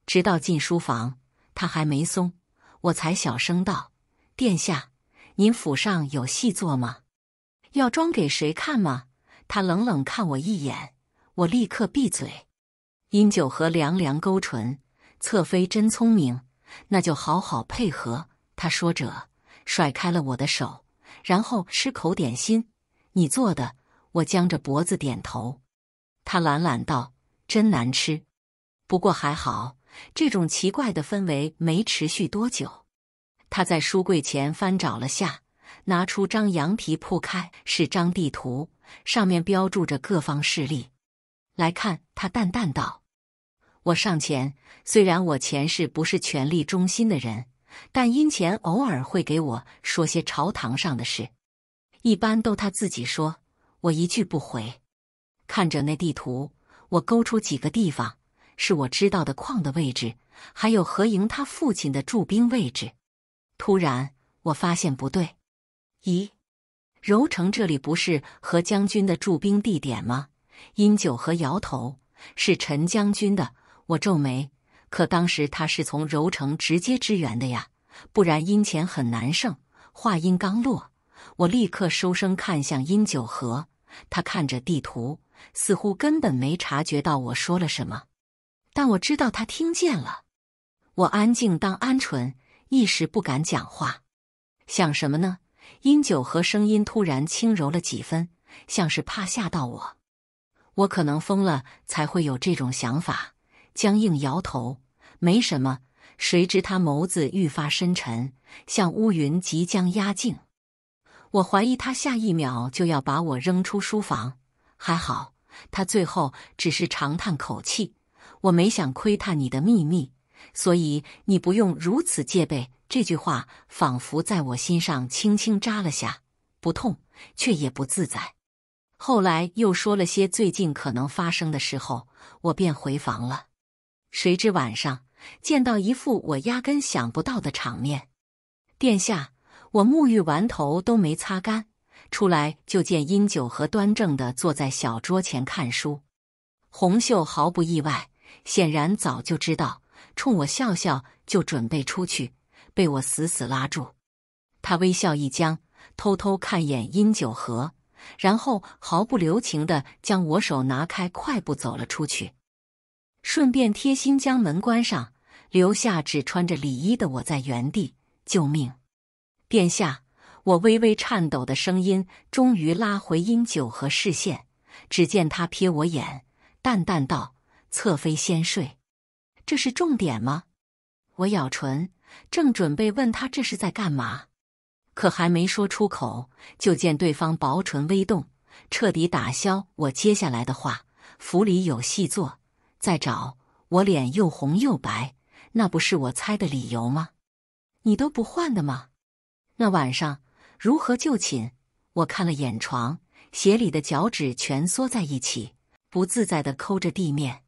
直到进书房，他还没松，我才小声道：“殿下，您府上有细作吗？要装给谁看吗？”他冷冷看我一眼，我立刻闭嘴。殷九和凉凉勾唇：“侧妃真聪明，那就好好配合。”他说着，甩开了我的手，然后吃口点心。你做的？我僵着脖子点头。他懒懒道：“真难吃。”不过还好，这种奇怪的氛围没持续多久。他在书柜前翻找了下，拿出张羊皮铺开，是张地图，上面标注着各方势力。来看，他淡淡道：“我上前，虽然我前世不是权力中心的人。”但殷前偶尔会给我说些朝堂上的事，一般都他自己说，我一句不回。看着那地图，我勾出几个地方是我知道的矿的位置，还有何莹他父亲的驻兵位置。突然，我发现不对，咦，柔城这里不是何将军的驻兵地点吗？殷九和摇头，是陈将军的。我皱眉。可当时他是从柔城直接支援的呀，不然殷钱很难胜。话音刚落，我立刻收声看向殷九和，他看着地图，似乎根本没察觉到我说了什么，但我知道他听见了。我安静当鹌鹑，一时不敢讲话。想什么呢？殷九和声音突然轻柔了几分，像是怕吓到我。我可能疯了，才会有这种想法。僵硬摇头，没什么。谁知他眸子愈发深沉，像乌云即将压境。我怀疑他下一秒就要把我扔出书房。还好，他最后只是长叹口气。我没想窥探你的秘密，所以你不用如此戒备。这句话仿佛在我心上轻轻扎了下，不痛，却也不自在。后来又说了些最近可能发生的事后，我便回房了。谁知晚上见到一副我压根想不到的场面。殿下，我沐浴完头都没擦干，出来就见殷九和端正的坐在小桌前看书。红袖毫不意外，显然早就知道，冲我笑笑就准备出去，被我死死拉住。他微笑一僵，偷偷看眼殷九和，然后毫不留情的将我手拿开，快步走了出去。顺便贴心将门关上，留下只穿着礼衣的我在原地。救命！殿下，我微微颤抖的声音终于拉回殷九和视线。只见他瞥我眼，淡淡道：“侧妃先睡。”这是重点吗？我咬唇，正准备问他这是在干嘛，可还没说出口，就见对方薄唇微动，彻底打消我接下来的话。府里有细作。再找我脸又红又白，那不是我猜的理由吗？你都不换的吗？那晚上如何就寝？我看了眼床鞋里的脚趾蜷缩在一起，不自在的抠着地面。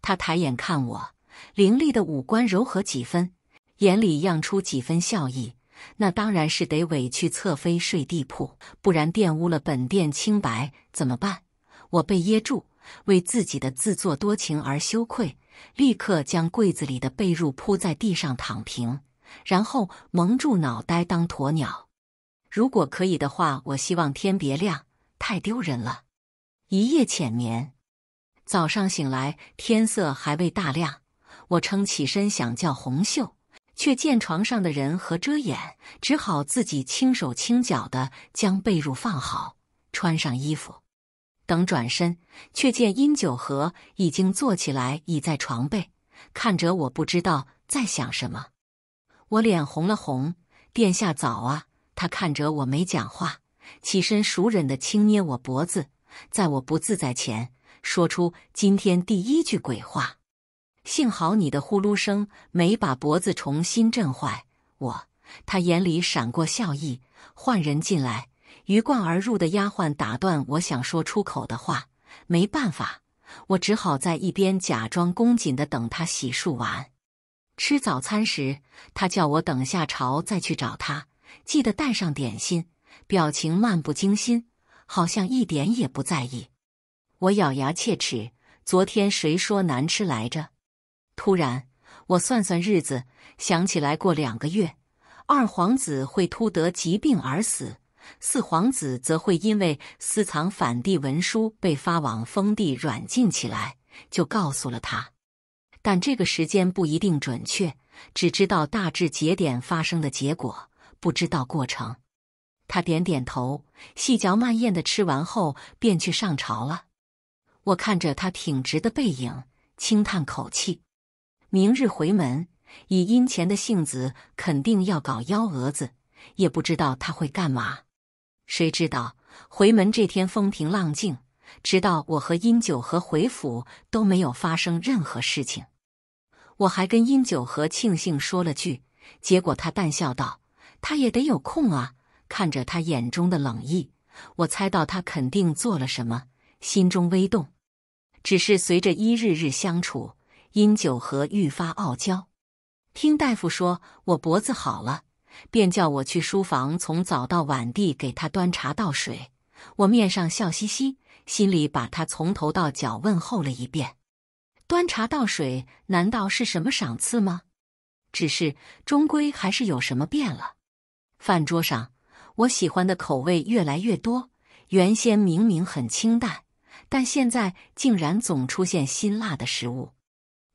他抬眼看我，凌厉的五官柔和几分，眼里漾出几分笑意。那当然是得委屈侧妃睡地铺，不然玷污了本殿清白怎么办？我被噎住。为自己的自作多情而羞愧，立刻将柜子里的被褥铺在地上躺平，然后蒙住脑袋当鸵鸟。如果可以的话，我希望天别亮，太丢人了。一夜浅眠，早上醒来，天色还未大亮，我撑起身想叫红袖，却见床上的人和遮掩，只好自己轻手轻脚的将被褥放好，穿上衣服。等转身，却见殷九和已经坐起来，倚在床背，看着我，不知道在想什么。我脸红了红：“殿下早啊。”他看着我，没讲话，起身，熟稔地轻捏我脖子，在我不自在前，说出今天第一句鬼话：“幸好你的呼噜声没把脖子重新震坏。”我，他眼里闪过笑意，换人进来。鱼贯而入的丫鬟打断我想说出口的话，没办法，我只好在一边假装恭谨的等他洗漱完。吃早餐时，他叫我等下朝再去找他，记得带上点心，表情漫不经心，好像一点也不在意。我咬牙切齿，昨天谁说难吃来着？突然，我算算日子，想起来过两个月，二皇子会突得疾病而死。四皇子则会因为私藏反帝文书被发往封地软禁起来，就告诉了他。但这个时间不一定准确，只知道大致节点发生的结果，不知道过程。他点点头，细嚼慢咽的吃完后便去上朝了。我看着他挺直的背影，轻叹口气。明日回门，以殷钱的性子肯定要搞幺蛾子，也不知道他会干嘛。谁知道回门这天风平浪静，直到我和殷九和回府都没有发生任何事情。我还跟殷九和庆幸说了句，结果他淡笑道：“他也得有空啊。”看着他眼中的冷意，我猜到他肯定做了什么，心中微动。只是随着一日日相处，殷九和愈发傲娇。听大夫说，我脖子好了。便叫我去书房，从早到晚地给他端茶倒水。我面上笑嘻嘻，心里把他从头到脚问候了一遍。端茶倒水，难道是什么赏赐吗？只是终归还是有什么变了。饭桌上，我喜欢的口味越来越多，原先明明很清淡，但现在竟然总出现辛辣的食物。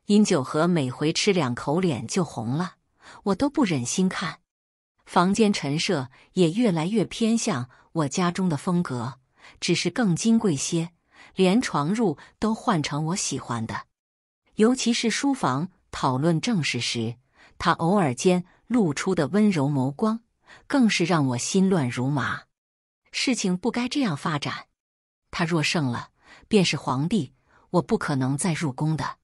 殷九和每回吃两口，脸就红了，我都不忍心看。房间陈设也越来越偏向我家中的风格，只是更金贵些，连床褥都换成我喜欢的。尤其是书房讨论正事时，他偶尔间露出的温柔眸光，更是让我心乱如麻。事情不该这样发展，他若胜了，便是皇帝，我不可能再入宫的。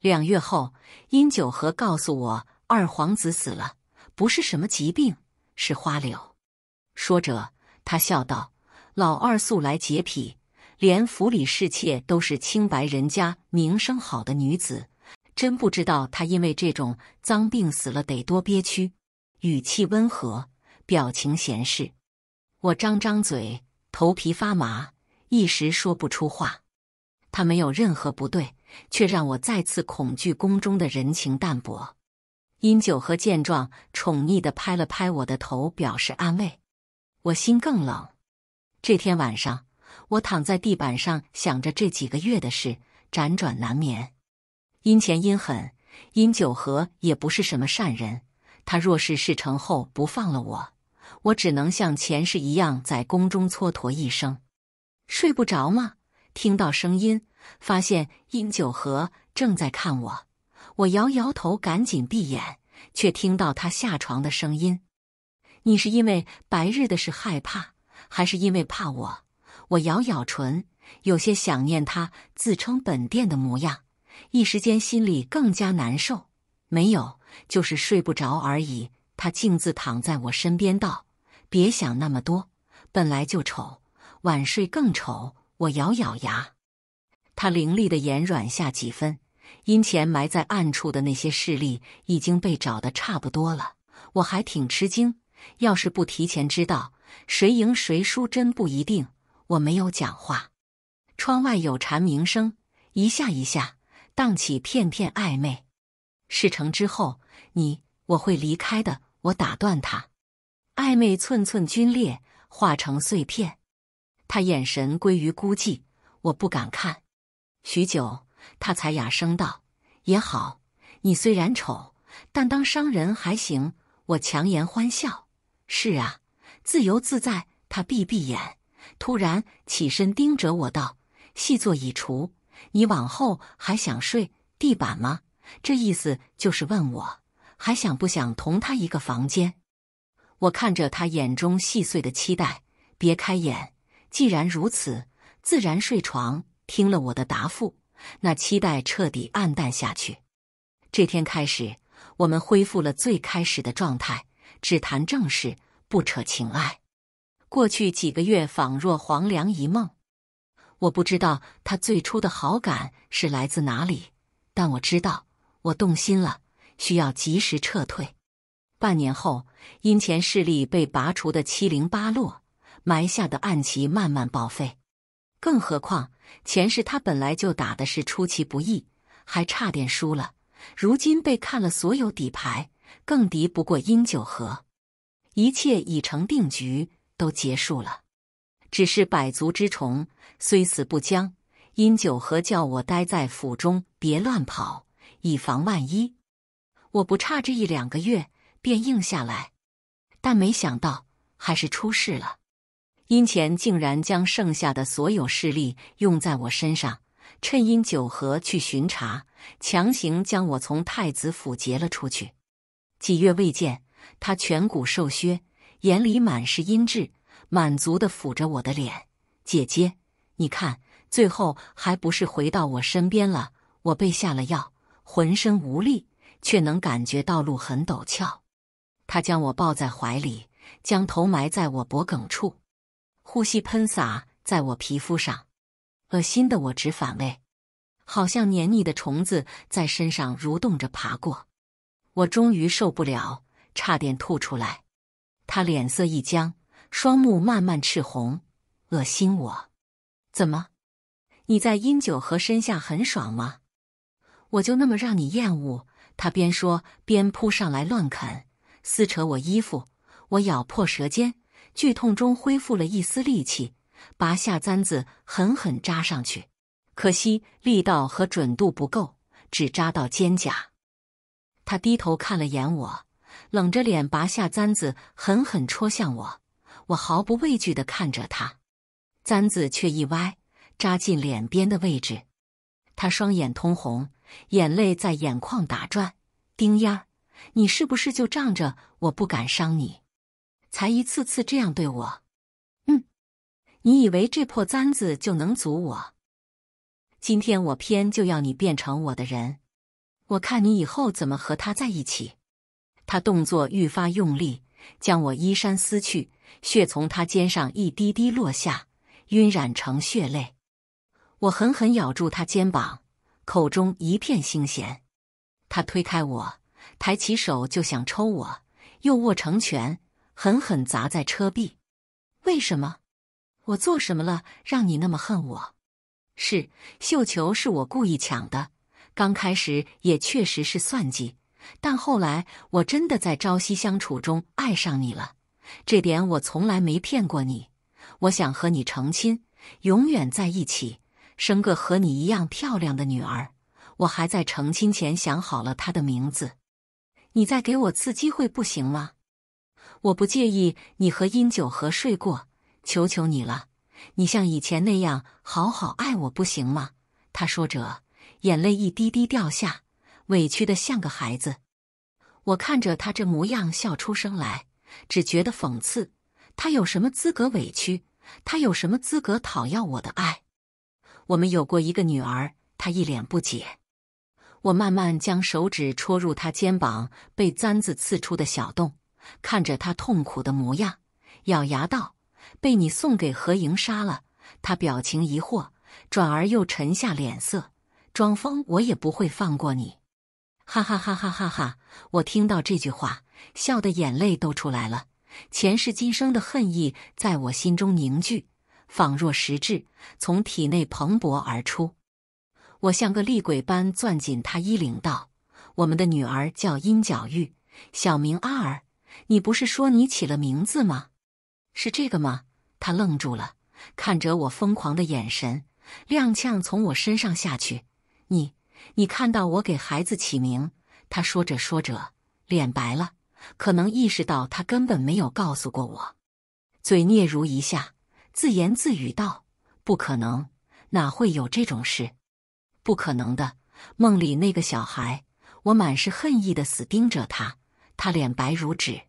两月后，殷九和告诉我，二皇子死了。不是什么疾病，是花柳。说着，他笑道：“老二素来洁癖，连府里侍妾都是清白人家、名声好的女子，真不知道她因为这种脏病死了得多憋屈。”语气温和，表情闲适。我张张嘴，头皮发麻，一时说不出话。他没有任何不对，却让我再次恐惧宫中的人情淡薄。殷九和见状，宠溺的拍了拍我的头，表示安慰。我心更冷。这天晚上，我躺在地板上，想着这几个月的事，辗转难眠。阴前阴狠，殷九和也不是什么善人。他若是事成后不放了我，我只能像前世一样，在宫中蹉跎一生。睡不着吗？听到声音，发现殷九和正在看我。我摇摇头，赶紧闭眼，却听到他下床的声音。你是因为白日的是害怕，还是因为怕我？我咬咬唇，有些想念他自称本店的模样，一时间心里更加难受。没有，就是睡不着而已。他径自躺在我身边，道：“别想那么多，本来就丑，晚睡更丑。”我咬咬牙，他凌厉的眼软下几分。因前埋在暗处的那些势力已经被找得差不多了，我还挺吃惊。要是不提前知道，谁赢谁输真不一定。我没有讲话。窗外有蝉鸣声，一下一下荡起片片暧昧。事成之后，你我会离开的。我打断他。暧昧寸寸皲裂，化成碎片。他眼神归于孤寂，我不敢看。许久。他才哑声道：“也好，你虽然丑，但当商人还行。”我强颜欢笑：“是啊，自由自在。”他闭闭眼，突然起身盯着我道：“细作已除，你往后还想睡地板吗？”这意思就是问我还想不想同他一个房间。我看着他眼中细碎的期待，别开眼。既然如此，自然睡床。听了我的答复。那期待彻底暗淡下去。这天开始，我们恢复了最开始的状态，只谈正事，不扯情爱。过去几个月仿若黄粱一梦。我不知道他最初的好感是来自哪里，但我知道我动心了，需要及时撤退。半年后，因前势力被拔除的七零八落，埋下的暗棋慢慢报废。更何况。前世他本来就打的是出其不意，还差点输了。如今被看了所有底牌，更敌不过殷九和，一切已成定局，都结束了。只是百足之虫，虽死不僵。殷九和叫我待在府中，别乱跑，以防万一。我不差这一两个月，便应下来。但没想到，还是出事了。殷前竟然将剩下的所有势力用在我身上，趁殷九河去巡查，强行将我从太子府劫了出去。几月未见，他颧骨瘦削，眼里满是阴鸷，满足的抚着我的脸。姐姐，你看，最后还不是回到我身边了？我被下了药，浑身无力，却能感觉道路很陡峭。他将我抱在怀里，将头埋在我脖颈处。呼吸喷洒在我皮肤上，恶心的我直反胃，好像黏腻的虫子在身上蠕动着爬过。我终于受不了，差点吐出来。他脸色一僵，双目慢慢赤红，恶心我。怎么？你在阴九和身下很爽吗？我就那么让你厌恶？他边说边扑上来乱啃撕扯我衣服，我咬破舌尖。剧痛中恢复了一丝力气，拔下簪子狠狠扎上去，可惜力道和准度不够，只扎到肩胛。他低头看了眼我，冷着脸拔下簪子狠狠戳向我。我毫不畏惧地看着他，簪子却一歪，扎进脸边的位置。他双眼通红，眼泪在眼眶打转。丁丫，你是不是就仗着我不敢伤你？才一次次这样对我，嗯，你以为这破簪子就能阻我？今天我偏就要你变成我的人，我看你以后怎么和他在一起。他动作愈发用力，将我衣衫撕去，血从他肩上一滴滴落下，晕染成血泪。我狠狠咬住他肩膀，口中一片腥咸。他推开我，抬起手就想抽我，又握成拳。狠狠砸在车壁，为什么？我做什么了让你那么恨我？是绣球是我故意抢的，刚开始也确实是算计，但后来我真的在朝夕相处中爱上你了，这点我从来没骗过你。我想和你成亲，永远在一起，生个和你一样漂亮的女儿。我还在成亲前想好了她的名字。你再给我次机会，不行吗？我不介意你和殷九和睡过，求求你了，你像以前那样好好爱我不行吗？他说着，眼泪一滴滴掉下，委屈的像个孩子。我看着他这模样，笑出声来，只觉得讽刺。他有什么资格委屈？他有什么资格讨要我的爱？我们有过一个女儿。他一脸不解。我慢慢将手指戳入他肩膀被簪子刺出的小洞。看着他痛苦的模样，咬牙道：“被你送给何莹杀了。”他表情疑惑，转而又沉下脸色：“装疯，我也不会放过你！”哈哈哈哈哈哈！我听到这句话，笑得眼泪都出来了。前世今生的恨意在我心中凝聚，仿若实质，从体内蓬勃而出。我像个厉鬼般攥紧他衣领，道：“我们的女儿叫殷皎玉，小名阿尔。”你不是说你起了名字吗？是这个吗？他愣住了，看着我疯狂的眼神，踉跄从我身上下去。你，你看到我给孩子起名？他说着说着，脸白了，可能意识到他根本没有告诉过我。嘴嗫嚅一下，自言自语道：“不可能，哪会有这种事？不可能的。梦里那个小孩。”我满是恨意的死盯着他，他脸白如纸。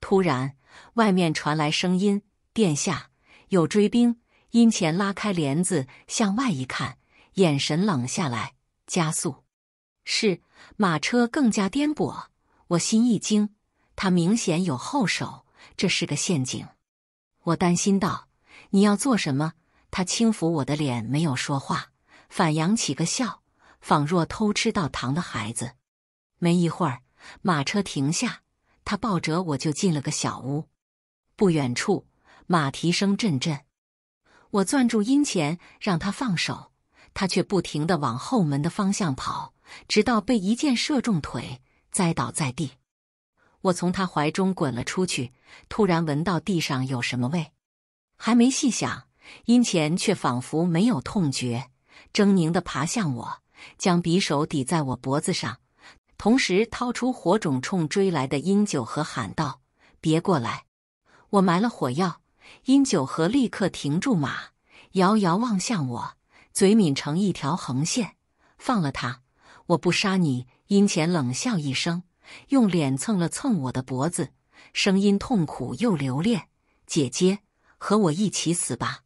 突然，外面传来声音：“殿下，有追兵！”殷谦拉开帘子，向外一看，眼神冷下来，加速。是马车更加颠簸，我心一惊，他明显有后手，这是个陷阱。我担心道：“你要做什么？”他轻抚我的脸，没有说话，反扬起个笑，仿若偷吃到糖的孩子。没一会儿，马车停下。他抱着我就进了个小屋，不远处马蹄声阵阵。我攥住殷钱，让他放手，他却不停地往后门的方向跑，直到被一箭射中腿，栽倒在地。我从他怀中滚了出去，突然闻到地上有什么味，还没细想，殷钱却仿佛没有痛觉，狰狞地爬向我，将匕首抵在我脖子上。同时掏出火种，冲追来的殷九和喊道：“别过来，我埋了火药。”殷九和立刻停住马，遥遥望向我，嘴抿成一条横线：“放了他，我不杀你。”殷浅冷笑一声，用脸蹭了蹭我的脖子，声音痛苦又留恋：“姐姐，和我一起死吧。”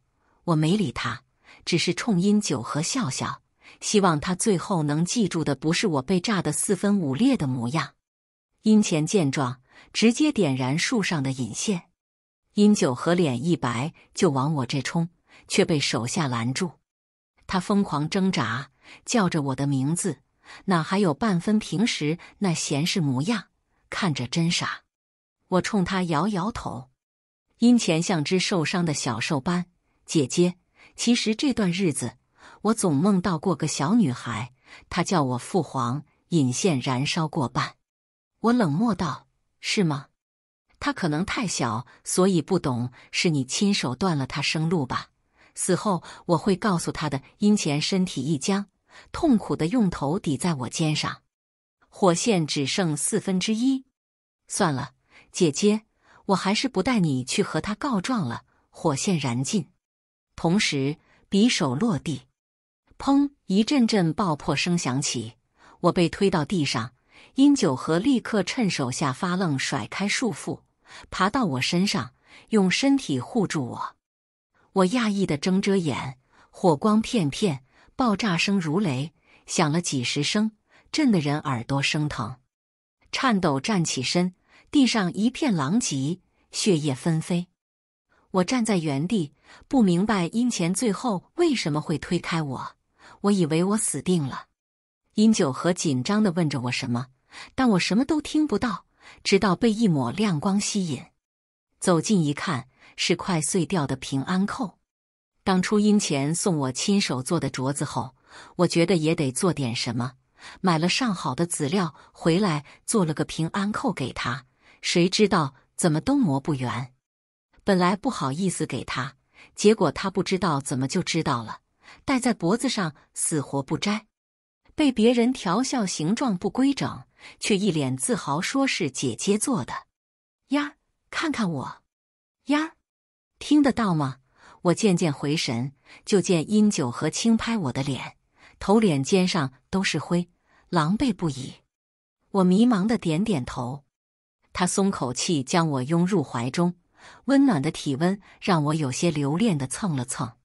我没理他，只是冲殷九和笑笑。希望他最后能记住的不是我被炸得四分五裂的模样。殷钱见状，直接点燃树上的引线。殷九和脸一白，就往我这冲，却被手下拦住。他疯狂挣扎，叫着我的名字，哪还有半分平时那闲适模样？看着真傻。我冲他摇摇头。殷钱像只受伤的小兽般，姐姐，其实这段日子……我总梦到过个小女孩，她叫我父皇，引线燃烧过半。我冷漠道：“是吗？她可能太小，所以不懂，是你亲手断了她生路吧？死后我会告诉她的。”阴前身体一僵，痛苦的用头抵在我肩上。火线只剩四分之一，算了，姐姐，我还是不带你去和他告状了。火线燃尽，同时匕首落地。砰！一阵阵爆破声响起，我被推到地上。殷九和立刻趁手下发愣，甩开束缚，爬到我身上，用身体护住我。我讶异的睁着眼，火光片片，爆炸声如雷，响了几十声，震得人耳朵生疼，颤抖站起身。地上一片狼藉，血液纷飞。我站在原地，不明白殷钱最后为什么会推开我。我以为我死定了，阴九和紧张的问着我什么，但我什么都听不到。直到被一抹亮光吸引，走近一看，是块碎掉的平安扣。当初殷钱送我亲手做的镯子后，我觉得也得做点什么，买了上好的籽料回来做了个平安扣给他。谁知道怎么都磨不圆，本来不好意思给他，结果他不知道怎么就知道了。戴在脖子上，死活不摘，被别人调笑，形状不规整，却一脸自豪，说是姐姐做的。呀，儿，看看我，呀，听得到吗？我渐渐回神，就见殷九和轻拍我的脸，头、脸、肩上都是灰，狼狈不已。我迷茫的点点头，他松口气，将我拥入怀中，温暖的体温让我有些留恋的蹭了蹭。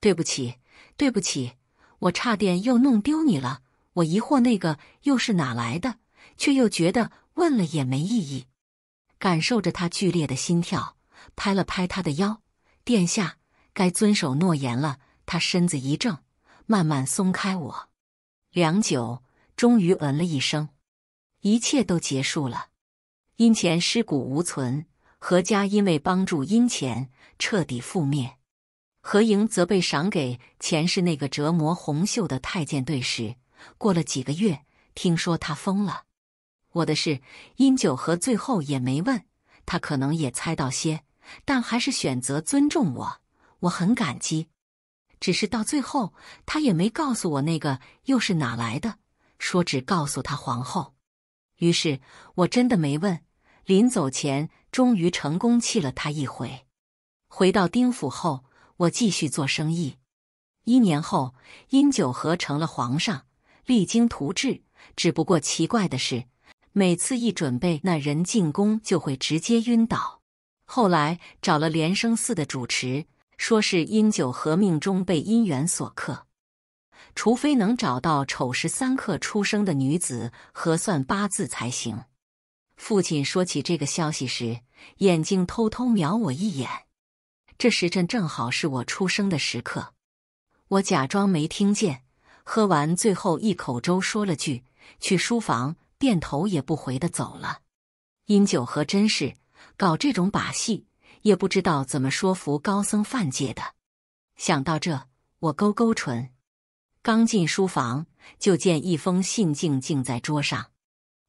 对不起。对不起，我差点又弄丢你了。我疑惑那个又是哪来的，却又觉得问了也没意义。感受着他剧烈的心跳，拍了拍他的腰。殿下，该遵守诺言了。他身子一正，慢慢松开我。良久，终于嗯了一声。一切都结束了。殷钱尸骨无存，何家因为帮助殷钱彻底覆灭。何莹则被赏给前世那个折磨红袖的太监队时，过了几个月，听说他疯了。我的事，殷九和最后也没问，他可能也猜到些，但还是选择尊重我，我很感激。只是到最后，他也没告诉我那个又是哪来的，说只告诉他皇后。于是我真的没问。临走前，终于成功气了他一回。回到丁府后。我继续做生意。一年后，殷九和成了皇上，励精图治。只不过奇怪的是，每次一准备那人进宫，就会直接晕倒。后来找了莲生寺的主持，说是殷九和命中被姻缘所克，除非能找到丑时三刻出生的女子，合算八字才行。父亲说起这个消息时，眼睛偷偷瞄我一眼。这时辰正好是我出生的时刻，我假装没听见，喝完最后一口粥，说了句“去书房”，便头也不回的走了。因九和真是搞这种把戏，也不知道怎么说服高僧范戒的。想到这，我勾勾唇，刚进书房就见一封信静静在桌上，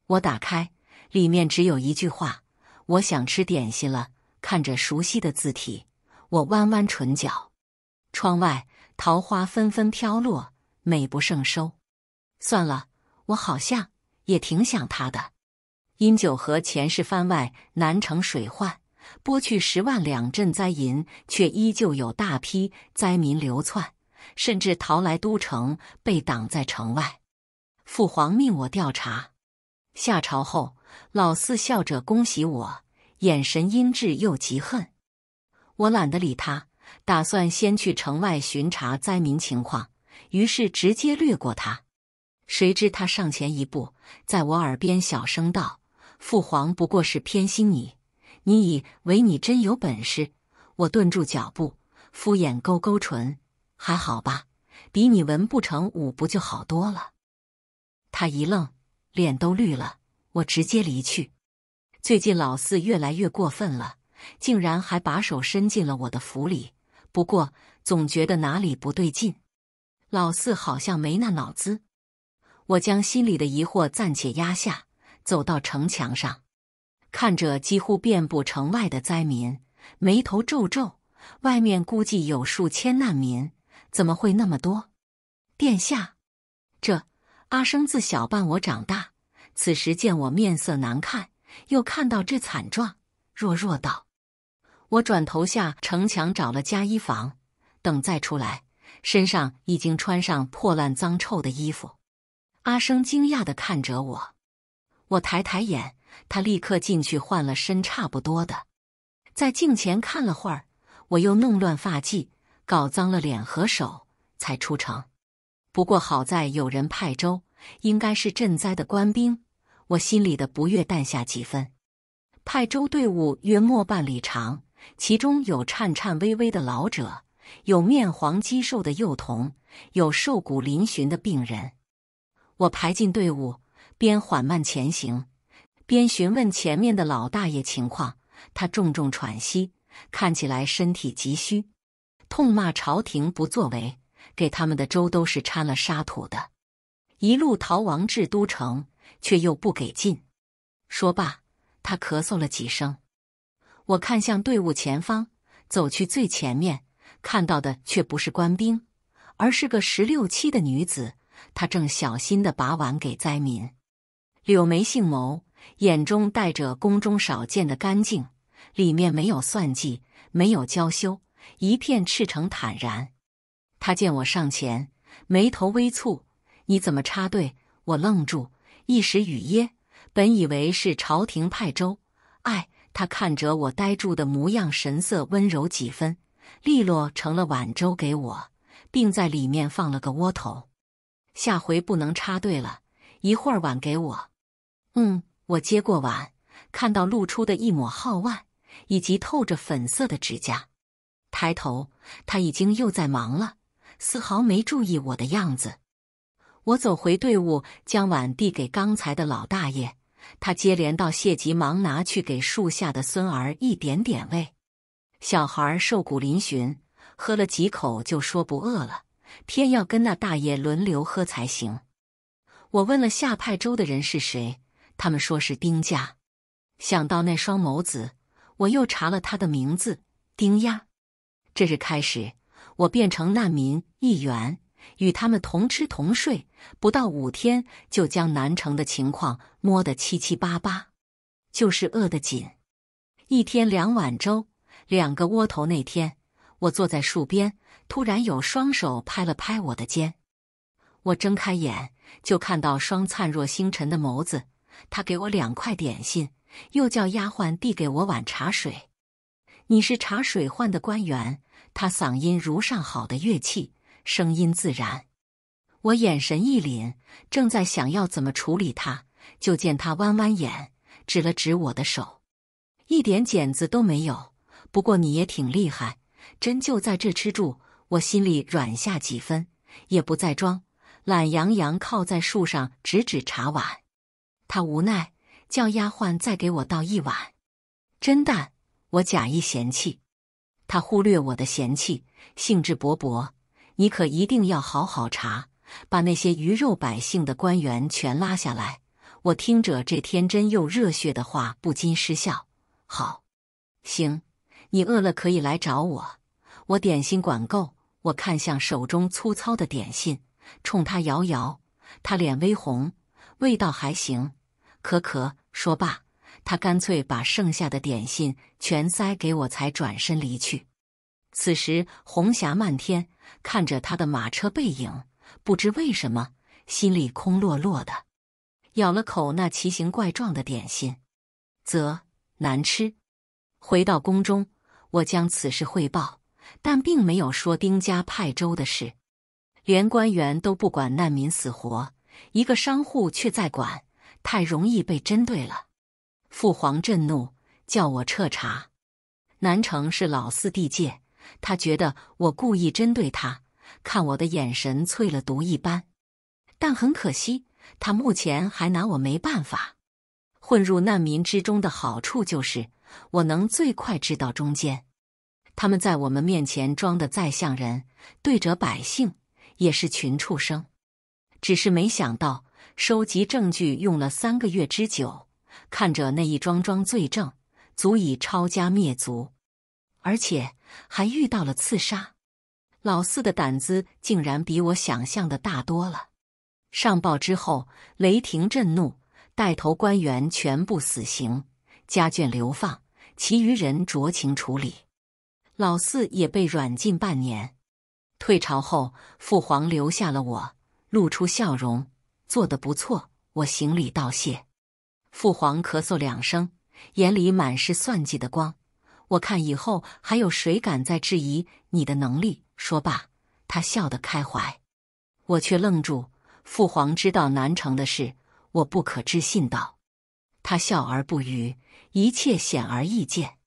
我打开，里面只有一句话：“我想吃点心了。”看着熟悉的字体。我弯弯唇角，窗外桃花纷纷飘落，美不胜收。算了，我好像也挺想他的。因九河前世番外，南城水患，拨去十万两赈灾银，却依旧有大批灾民流窜，甚至逃来都城，被挡在城外。父皇命我调查。下朝后，老四笑着恭喜我，眼神阴鸷又极恨。我懒得理他，打算先去城外巡查灾民情况，于是直接掠过他。谁知他上前一步，在我耳边小声道：“父皇不过是偏心你，你以为你真有本事？”我顿住脚步，敷衍勾勾唇：“还好吧，比你文不成武不就好多了。”他一愣，脸都绿了。我直接离去。最近老四越来越过分了。竟然还把手伸进了我的府里，不过总觉得哪里不对劲。老四好像没那脑子。我将心里的疑惑暂且压下，走到城墙上，看着几乎遍布城外的灾民，眉头皱皱。外面估计有数千难民，怎么会那么多？殿下，这阿生自小伴我长大，此时见我面色难看，又看到这惨状，弱弱道。我转头下城墙找了加衣房，等再出来，身上已经穿上破烂脏臭的衣服。阿生惊讶地看着我，我抬抬眼，他立刻进去换了身差不多的，在镜前看了会儿，我又弄乱发髻，搞脏了脸和手，才出城。不过好在有人派粥，应该是赈灾的官兵，我心里的不悦淡下几分。派粥队伍约莫半里长。其中有颤颤巍巍的老者，有面黄肌瘦的幼童，有瘦骨嶙峋的病人。我排进队伍，边缓慢前行，边询问前面的老大爷情况。他重重喘息，看起来身体急需，痛骂朝廷不作为，给他们的粥都是掺了沙土的。一路逃亡至都城，却又不给进。说罢，他咳嗽了几声。我看向队伍前方，走去最前面，看到的却不是官兵，而是个十六七的女子。她正小心的把碗给灾民，柳眉杏眸，眼中带着宫中少见的干净，里面没有算计，没有娇羞，一片赤诚坦然。她见我上前，眉头微蹙：“你怎么插队？”我愣住，一时语噎。本以为是朝廷派周，哎。他看着我呆住的模样，神色温柔几分，利落盛了碗粥给我，并在里面放了个窝头。下回不能插队了，一会儿碗给我。嗯，我接过碗，看到露出的一抹皓腕，以及透着粉色的指甲。抬头，他已经又在忙了，丝毫没注意我的样子。我走回队伍，将碗递给刚才的老大爷。他接连道谢，急忙拿去给树下的孙儿一点点喂。小孩瘦骨嶙峋，喝了几口就说不饿了，偏要跟那大爷轮流喝才行。我问了下派粥的人是谁，他们说是丁家。想到那双眸子，我又查了他的名字——丁丫。这日开始，我变成难民一员。与他们同吃同睡，不到五天就将南城的情况摸得七七八八，就是饿得紧，一天两碗粥，两个窝头。那天我坐在树边，突然有双手拍了拍我的肩，我睁开眼就看到双灿若星辰的眸子。他给我两块点心，又叫丫鬟递给我碗茶水。你是茶水换的官员，他嗓音如上好的乐器。声音自然，我眼神一凛，正在想要怎么处理他，就见他弯弯眼，指了指我的手，一点茧子都没有。不过你也挺厉害，真就在这吃住。我心里软下几分，也不再装，懒洋洋靠在树上，指指茶碗。他无奈，叫丫鬟再给我倒一碗。真淡，我假意嫌弃。他忽略我的嫌弃，兴致勃勃。你可一定要好好查，把那些鱼肉百姓的官员全拉下来。我听着这天真又热血的话，不禁失笑。好，行，你饿了可以来找我，我点心管够。我看向手中粗糙的点心，冲他摇摇，他脸微红，味道还行，可可。说罢，他干脆把剩下的点心全塞给我，才转身离去。此时红霞漫天，看着他的马车背影，不知为什么心里空落落的。咬了口那奇形怪状的点心，则难吃。回到宫中，我将此事汇报，但并没有说丁家派粥的事。连官员都不管难民死活，一个商户却在管，太容易被针对了。父皇震怒，叫我彻查。南城是老四地界。他觉得我故意针对他，看我的眼神淬了毒一般。但很可惜，他目前还拿我没办法。混入难民之中的好处就是，我能最快知道中间他们在我们面前装的再像人，对着百姓也是群畜生。只是没想到，收集证据用了三个月之久，看着那一桩桩罪证，足以抄家灭族，而且。还遇到了刺杀，老四的胆子竟然比我想象的大多了。上报之后，雷霆震怒，带头官员全部死刑，家眷流放，其余人酌情处理。老四也被软禁半年。退朝后，父皇留下了我，露出笑容，做得不错。我行礼道谢。父皇咳嗽两声，眼里满是算计的光。我看以后还有谁敢再质疑你的能力？说罢，他笑得开怀，我却愣住。父皇知道南城的事，我不可置信道：“他笑而不语，一切显而易见。”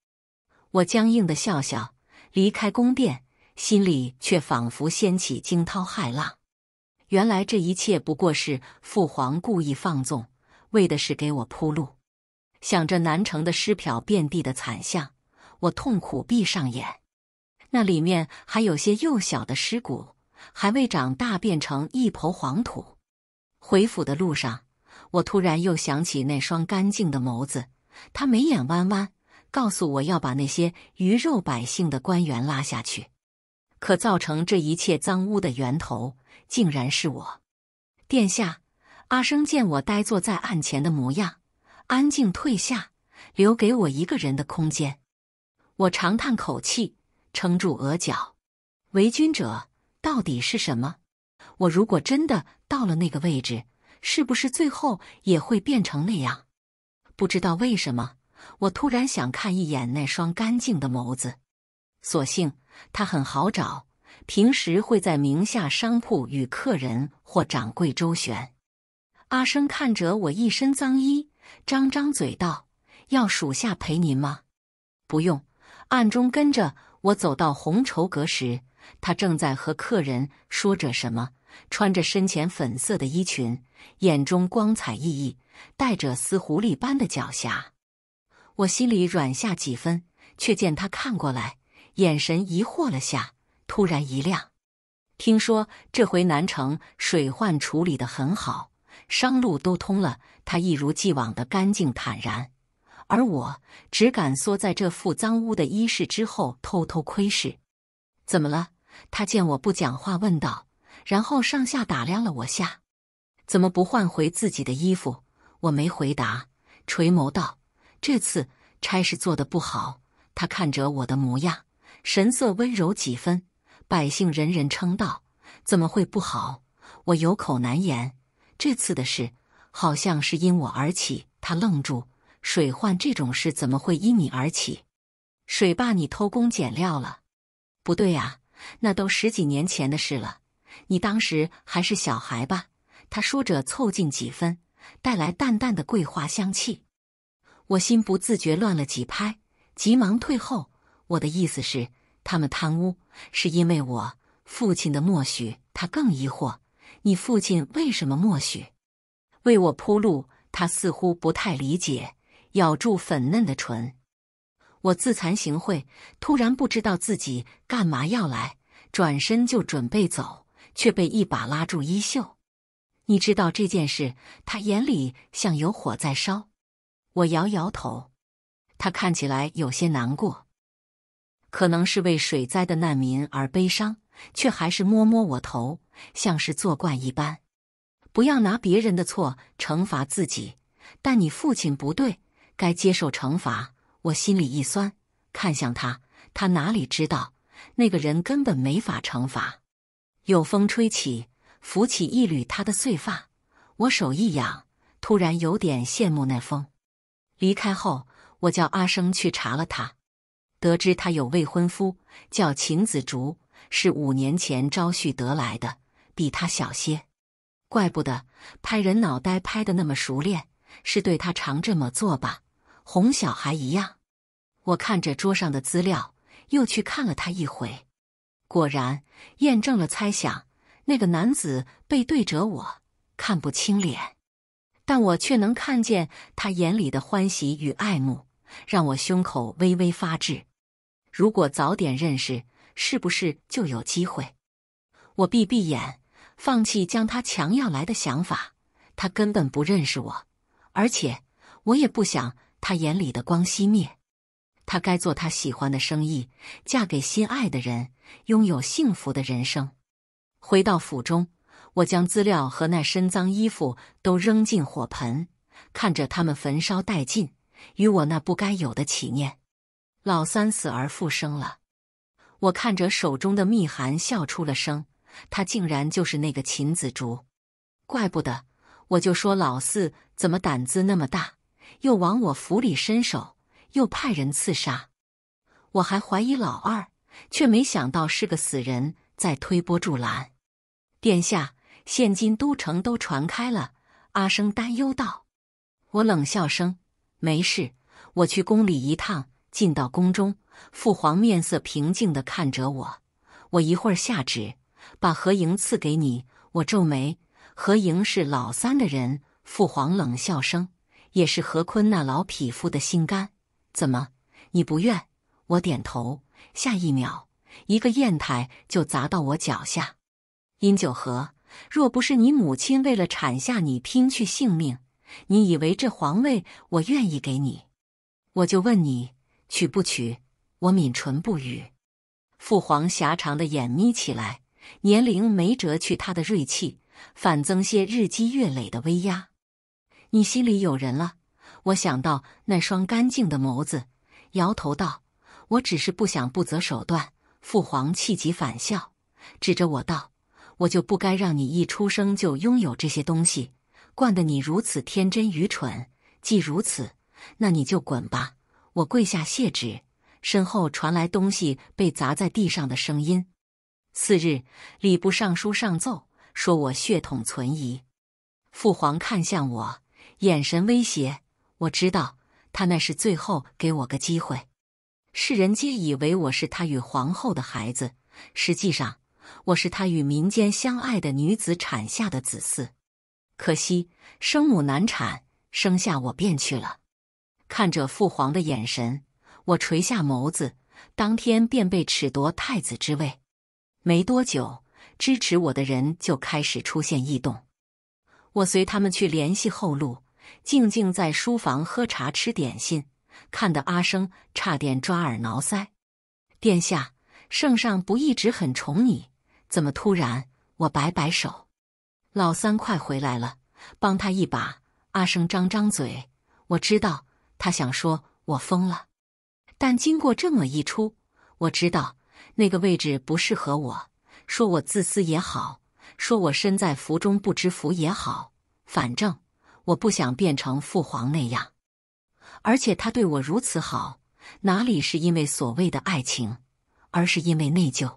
我僵硬的笑笑，离开宫殿，心里却仿佛掀起惊涛骇浪。原来这一切不过是父皇故意放纵，为的是给我铺路。想着南城的尸殍遍地的惨象。我痛苦闭上眼，那里面还有些幼小的尸骨，还未长大变成一抔黄土。回府的路上，我突然又想起那双干净的眸子，他眉眼弯弯，告诉我要把那些鱼肉百姓的官员拉下去。可造成这一切脏污的源头，竟然是我。殿下，阿生见我呆坐在案前的模样，安静退下，留给我一个人的空间。我长叹口气，撑住额角。为君者到底是什么？我如果真的到了那个位置，是不是最后也会变成那样？不知道为什么，我突然想看一眼那双干净的眸子。所幸他很好找，平时会在名下商铺与客人或掌柜周旋。阿生看着我一身脏衣，张张嘴道：“要属下陪您吗？”“不用。”暗中跟着我走到红绸阁时，他正在和客人说着什么，穿着深浅粉色的衣裙，眼中光彩熠熠，带着丝狐狸般的狡黠。我心里软下几分，却见他看过来，眼神疑惑了下，突然一亮。听说这回南城水患处理得很好，商路都通了。他一如既往的干净坦然。而我只敢缩在这副脏污的衣饰之后偷偷窥视。怎么了？他见我不讲话，问道，然后上下打量了我下。怎么不换回自己的衣服？我没回答，垂眸道：“这次差事做得不好。”他看着我的模样，神色温柔几分。百姓人人称道，怎么会不好？我有口难言。这次的事好像是因我而起。他愣住。水患这种事怎么会因你而起？水坝你偷工减料了？不对呀，那都十几年前的事了，你当时还是小孩吧？他说着凑近几分，带来淡淡的桂花香气。我心不自觉乱了几拍，急忙退后。我的意思是，他们贪污是因为我父亲的默许。他更疑惑：你父亲为什么默许？为我铺路？他似乎不太理解。咬住粉嫩的唇，我自惭形秽，突然不知道自己干嘛要来，转身就准备走，却被一把拉住衣袖。你知道这件事，他眼里像有火在烧。我摇摇头，他看起来有些难过，可能是为水灾的难民而悲伤，却还是摸摸我头，像是作怪一般。不要拿别人的错惩罚自己，但你父亲不对。该接受惩罚，我心里一酸，看向他，他哪里知道，那个人根本没法惩罚。有风吹起，拂起一缕他的碎发，我手一痒，突然有点羡慕那风。离开后，我叫阿生去查了他，得知他有未婚夫，叫秦子竹，是五年前招婿得来的，比他小些，怪不得拍人脑袋拍的那么熟练，是对他常这么做吧。哄小孩一样，我看着桌上的资料，又去看了他一回，果然验证了猜想。那个男子背对着我，看不清脸，但我却能看见他眼里的欢喜与爱慕，让我胸口微微发滞。如果早点认识，是不是就有机会？我闭闭眼，放弃将他强要来的想法。他根本不认识我，而且我也不想。他眼里的光熄灭，他该做他喜欢的生意，嫁给心爱的人，拥有幸福的人生。回到府中，我将资料和那身脏衣服都扔进火盆，看着他们焚烧殆尽，与我那不该有的起念。老三死而复生了，我看着手中的密函，笑出了声。他竟然就是那个秦子竹，怪不得，我就说老四怎么胆子那么大。又往我府里伸手，又派人刺杀，我还怀疑老二，却没想到是个死人在推波助澜。殿下，现今都城都传开了。阿生担忧道。我冷笑声：“没事，我去宫里一趟。”进到宫中，父皇面色平静的看着我。我一会儿下旨，把何盈赐给你。我皱眉：“何盈是老三的人。”父皇冷笑声。也是何坤那老匹夫的心肝，怎么？你不愿？我点头。下一秒，一个砚台就砸到我脚下。殷九和，若不是你母亲为了产下你拼去性命，你以为这皇位我愿意给你？我就问你，娶不娶？我抿唇不语。父皇狭长的眼眯起来，年龄没折去他的锐气，反增些日积月累的威压。你心里有人了？我想到那双干净的眸子，摇头道：“我只是不想不择手段。”父皇气急反笑，指着我道：“我就不该让你一出生就拥有这些东西，惯得你如此天真愚蠢。既如此，那你就滚吧！”我跪下谢旨，身后传来东西被砸在地上的声音。次日，礼部尚书上奏说：“我血统存疑。”父皇看向我。眼神威胁，我知道他那是最后给我个机会。世人皆以为我是他与皇后的孩子，实际上我是他与民间相爱的女子产下的子嗣。可惜生母难产，生下我便去了。看着父皇的眼神，我垂下眸子。当天便被褫夺太子之位。没多久，支持我的人就开始出现异动。我随他们去联系后路。静静在书房喝茶吃点心，看得阿生差点抓耳挠腮。殿下，圣上不一直很宠你？怎么突然？我摆摆手，老三快回来了，帮他一把。阿生张张嘴，我知道他想说我疯了，但经过这么一出，我知道那个位置不适合我。说我自私也好，说我身在福中不知福也好，反正。我不想变成父皇那样，而且他对我如此好，哪里是因为所谓的爱情，而是因为内疚。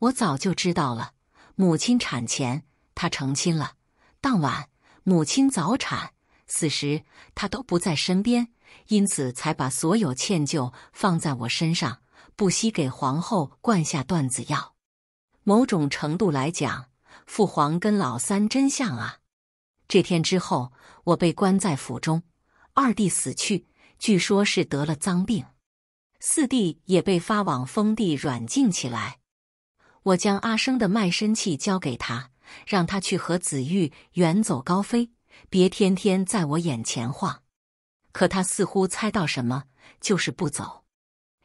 我早就知道了，母亲产前他成亲了，当晚母亲早产，此时他都不在身边，因此才把所有歉疚放在我身上，不惜给皇后灌下断子药。某种程度来讲，父皇跟老三真像啊。这天之后，我被关在府中，二弟死去，据说是得了脏病，四弟也被发往封地软禁起来。我将阿生的卖身契交给他，让他去和子玉远走高飞，别天天在我眼前晃。可他似乎猜到什么，就是不走。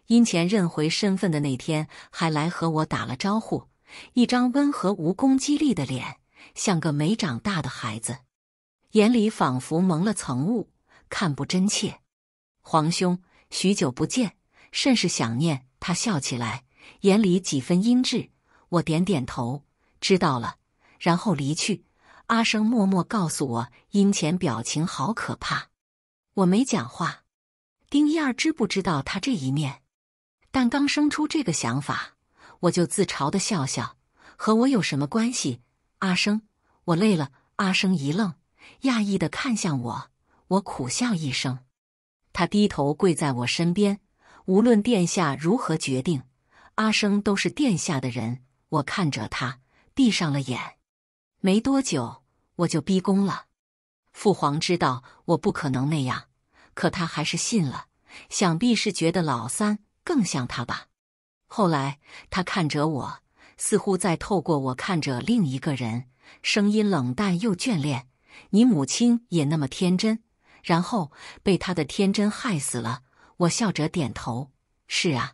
因前认回身份的那天，还来和我打了招呼，一张温和无攻击力的脸，像个没长大的孩子。眼里仿佛蒙了层雾，看不真切。皇兄，许久不见，甚是想念。他笑起来，眼里几分阴鸷。我点点头，知道了，然后离去。阿生默默告诉我，阴前表情好可怕。我没讲话。丁燕儿知不知道他这一面？但刚生出这个想法，我就自嘲的笑笑，和我有什么关系？阿生，我累了。阿生一愣。讶异的看向我，我苦笑一声。他低头跪在我身边。无论殿下如何决定，阿生都是殿下的人。我看着他，闭上了眼。没多久，我就逼宫了。父皇知道我不可能那样，可他还是信了。想必是觉得老三更像他吧。后来他看着我，似乎在透过我看着另一个人，声音冷淡又眷恋。你母亲也那么天真，然后被她的天真害死了。我笑着点头，是啊，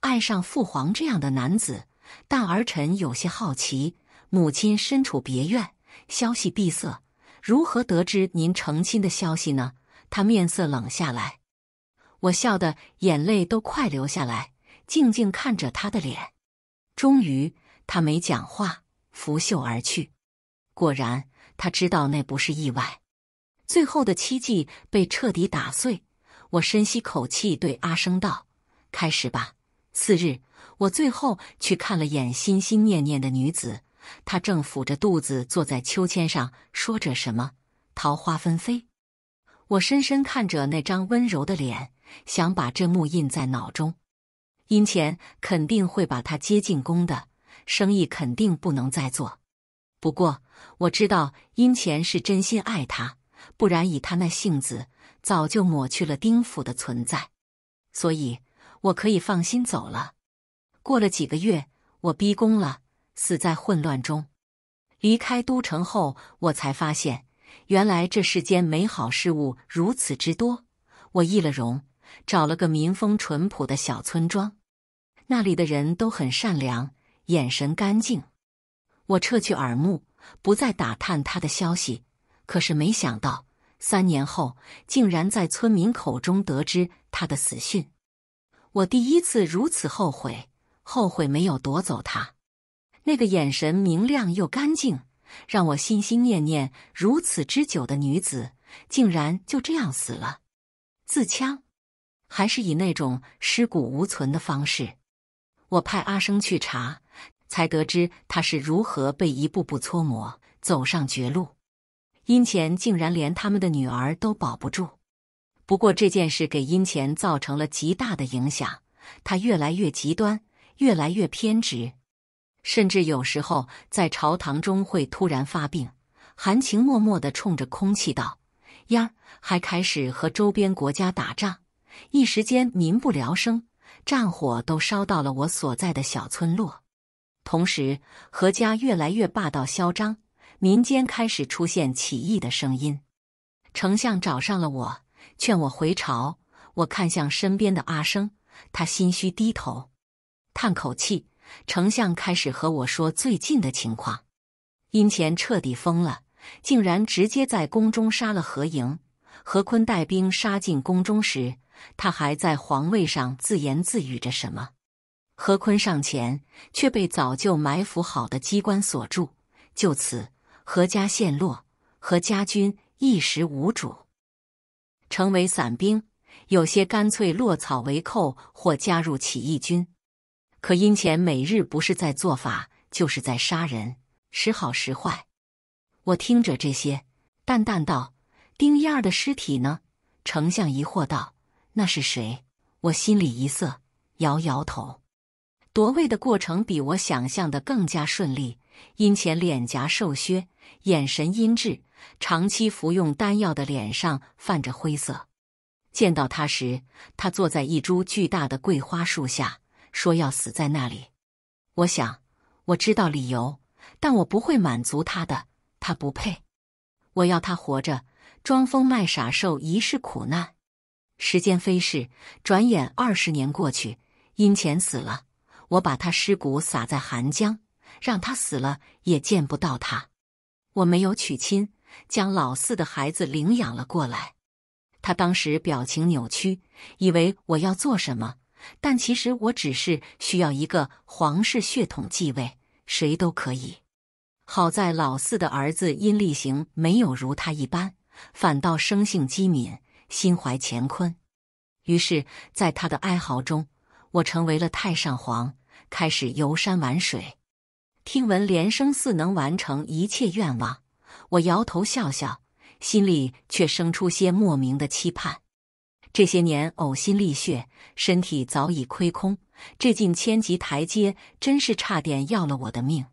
爱上父皇这样的男子。但儿臣有些好奇，母亲身处别院，消息闭塞，如何得知您成亲的消息呢？他面色冷下来，我笑得眼泪都快流下来，静静看着他的脸。终于，他没讲话，拂袖而去。果然。他知道那不是意外，最后的希冀被彻底打碎。我深吸口气，对阿生道：“开始吧。”次日，我最后去看了眼心心念念的女子，她正抚着肚子坐在秋千上，说着什么桃花纷飞。我深深看着那张温柔的脸，想把这幕印在脑中。因前肯定会把她接进宫的，生意肯定不能再做。不过我知道殷钱是真心爱他，不然以他那性子，早就抹去了丁府的存在。所以，我可以放心走了。过了几个月，我逼宫了，死在混乱中。离开都城后，我才发现，原来这世间美好事物如此之多。我易了容，找了个民风淳朴的小村庄，那里的人都很善良，眼神干净。我撤去耳目，不再打探他的消息。可是没想到，三年后竟然在村民口中得知他的死讯。我第一次如此后悔，后悔没有夺走他。那个眼神明亮又干净，让我心心念念如此之久的女子，竟然就这样死了。自枪，还是以那种尸骨无存的方式。我派阿生去查。才得知他是如何被一步步搓磨走上绝路，殷钱竟然连他们的女儿都保不住。不过这件事给殷钱造成了极大的影响，他越来越极端，越来越偏执，甚至有时候在朝堂中会突然发病，含情脉脉地冲着空气道：“呀！”还开始和周边国家打仗，一时间民不聊生，战火都烧到了我所在的小村落。同时，何家越来越霸道嚣张，民间开始出现起义的声音。丞相找上了我，劝我回朝。我看向身边的阿生，他心虚低头，叹口气。丞相开始和我说最近的情况：殷钱彻底疯了，竟然直接在宫中杀了何莹。何坤带兵杀进宫中时，他还在皇位上自言自语着什么。何坤上前，却被早就埋伏好的机关锁住，就此何家陷落，何家军一时无主，成为散兵。有些干脆落草为寇，或加入起义军。可殷前每日不是在做法，就是在杀人，时好时坏。我听着这些，淡淡道：“丁燕儿的尸体呢？”丞相疑惑道：“那是谁？”我心里一涩，摇摇头。夺位的过程比我想象的更加顺利。殷前脸颊瘦削，眼神阴滞，长期服用丹药的脸上泛着灰色。见到他时，他坐在一株巨大的桂花树下，说要死在那里。我想，我知道理由，但我不会满足他的，他不配。我要他活着，装疯卖傻，受一世苦难。时间飞逝，转眼二十年过去，殷钱死了。我把他尸骨撒在寒江，让他死了也见不到他。我没有娶亲，将老四的孩子领养了过来。他当时表情扭曲，以为我要做什么，但其实我只是需要一个皇室血统继位，谁都可以。好在老四的儿子殷立行没有如他一般，反倒生性机敏，心怀乾坤。于是，在他的哀嚎中，我成为了太上皇。开始游山玩水，听闻莲生寺能完成一切愿望，我摇头笑笑，心里却生出些莫名的期盼。这些年呕心沥血，身体早已亏空，这近千级台阶真是差点要了我的命。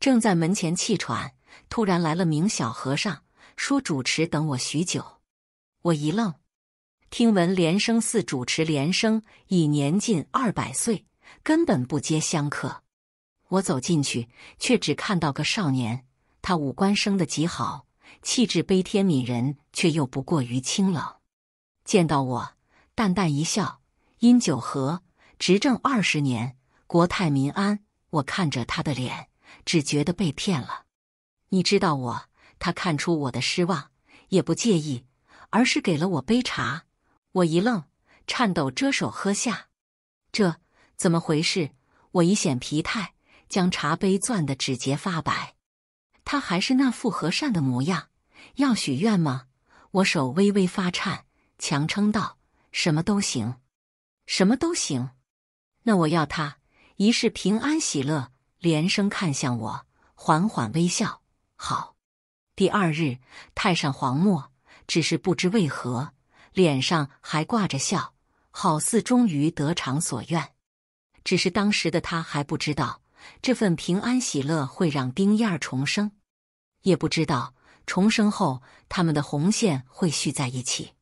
正在门前气喘，突然来了名小和尚，说主持等我许久。我一愣，听闻莲生寺主持莲生已年近二百岁。根本不接香客，我走进去，却只看到个少年。他五官生得极好，气质悲天悯人，却又不过于清冷。见到我，淡淡一笑：“殷九和执政二十年，国泰民安。”我看着他的脸，只觉得被骗了。你知道我？他看出我的失望，也不介意，而是给了我杯茶。我一愣，颤抖遮手喝下。这。怎么回事？我一显疲态，将茶杯攥得指节发白。他还是那副和善的模样，要许愿吗？我手微微发颤，强撑道：“什么都行，什么都行。”那我要他一世平安喜乐。连声看向我，缓缓微笑：“好。”第二日，太上皇默，只是不知为何，脸上还挂着笑，好似终于得偿所愿。只是当时的他还不知道，这份平安喜乐会让丁燕儿重生，也不知道重生后他们的红线会续在一起。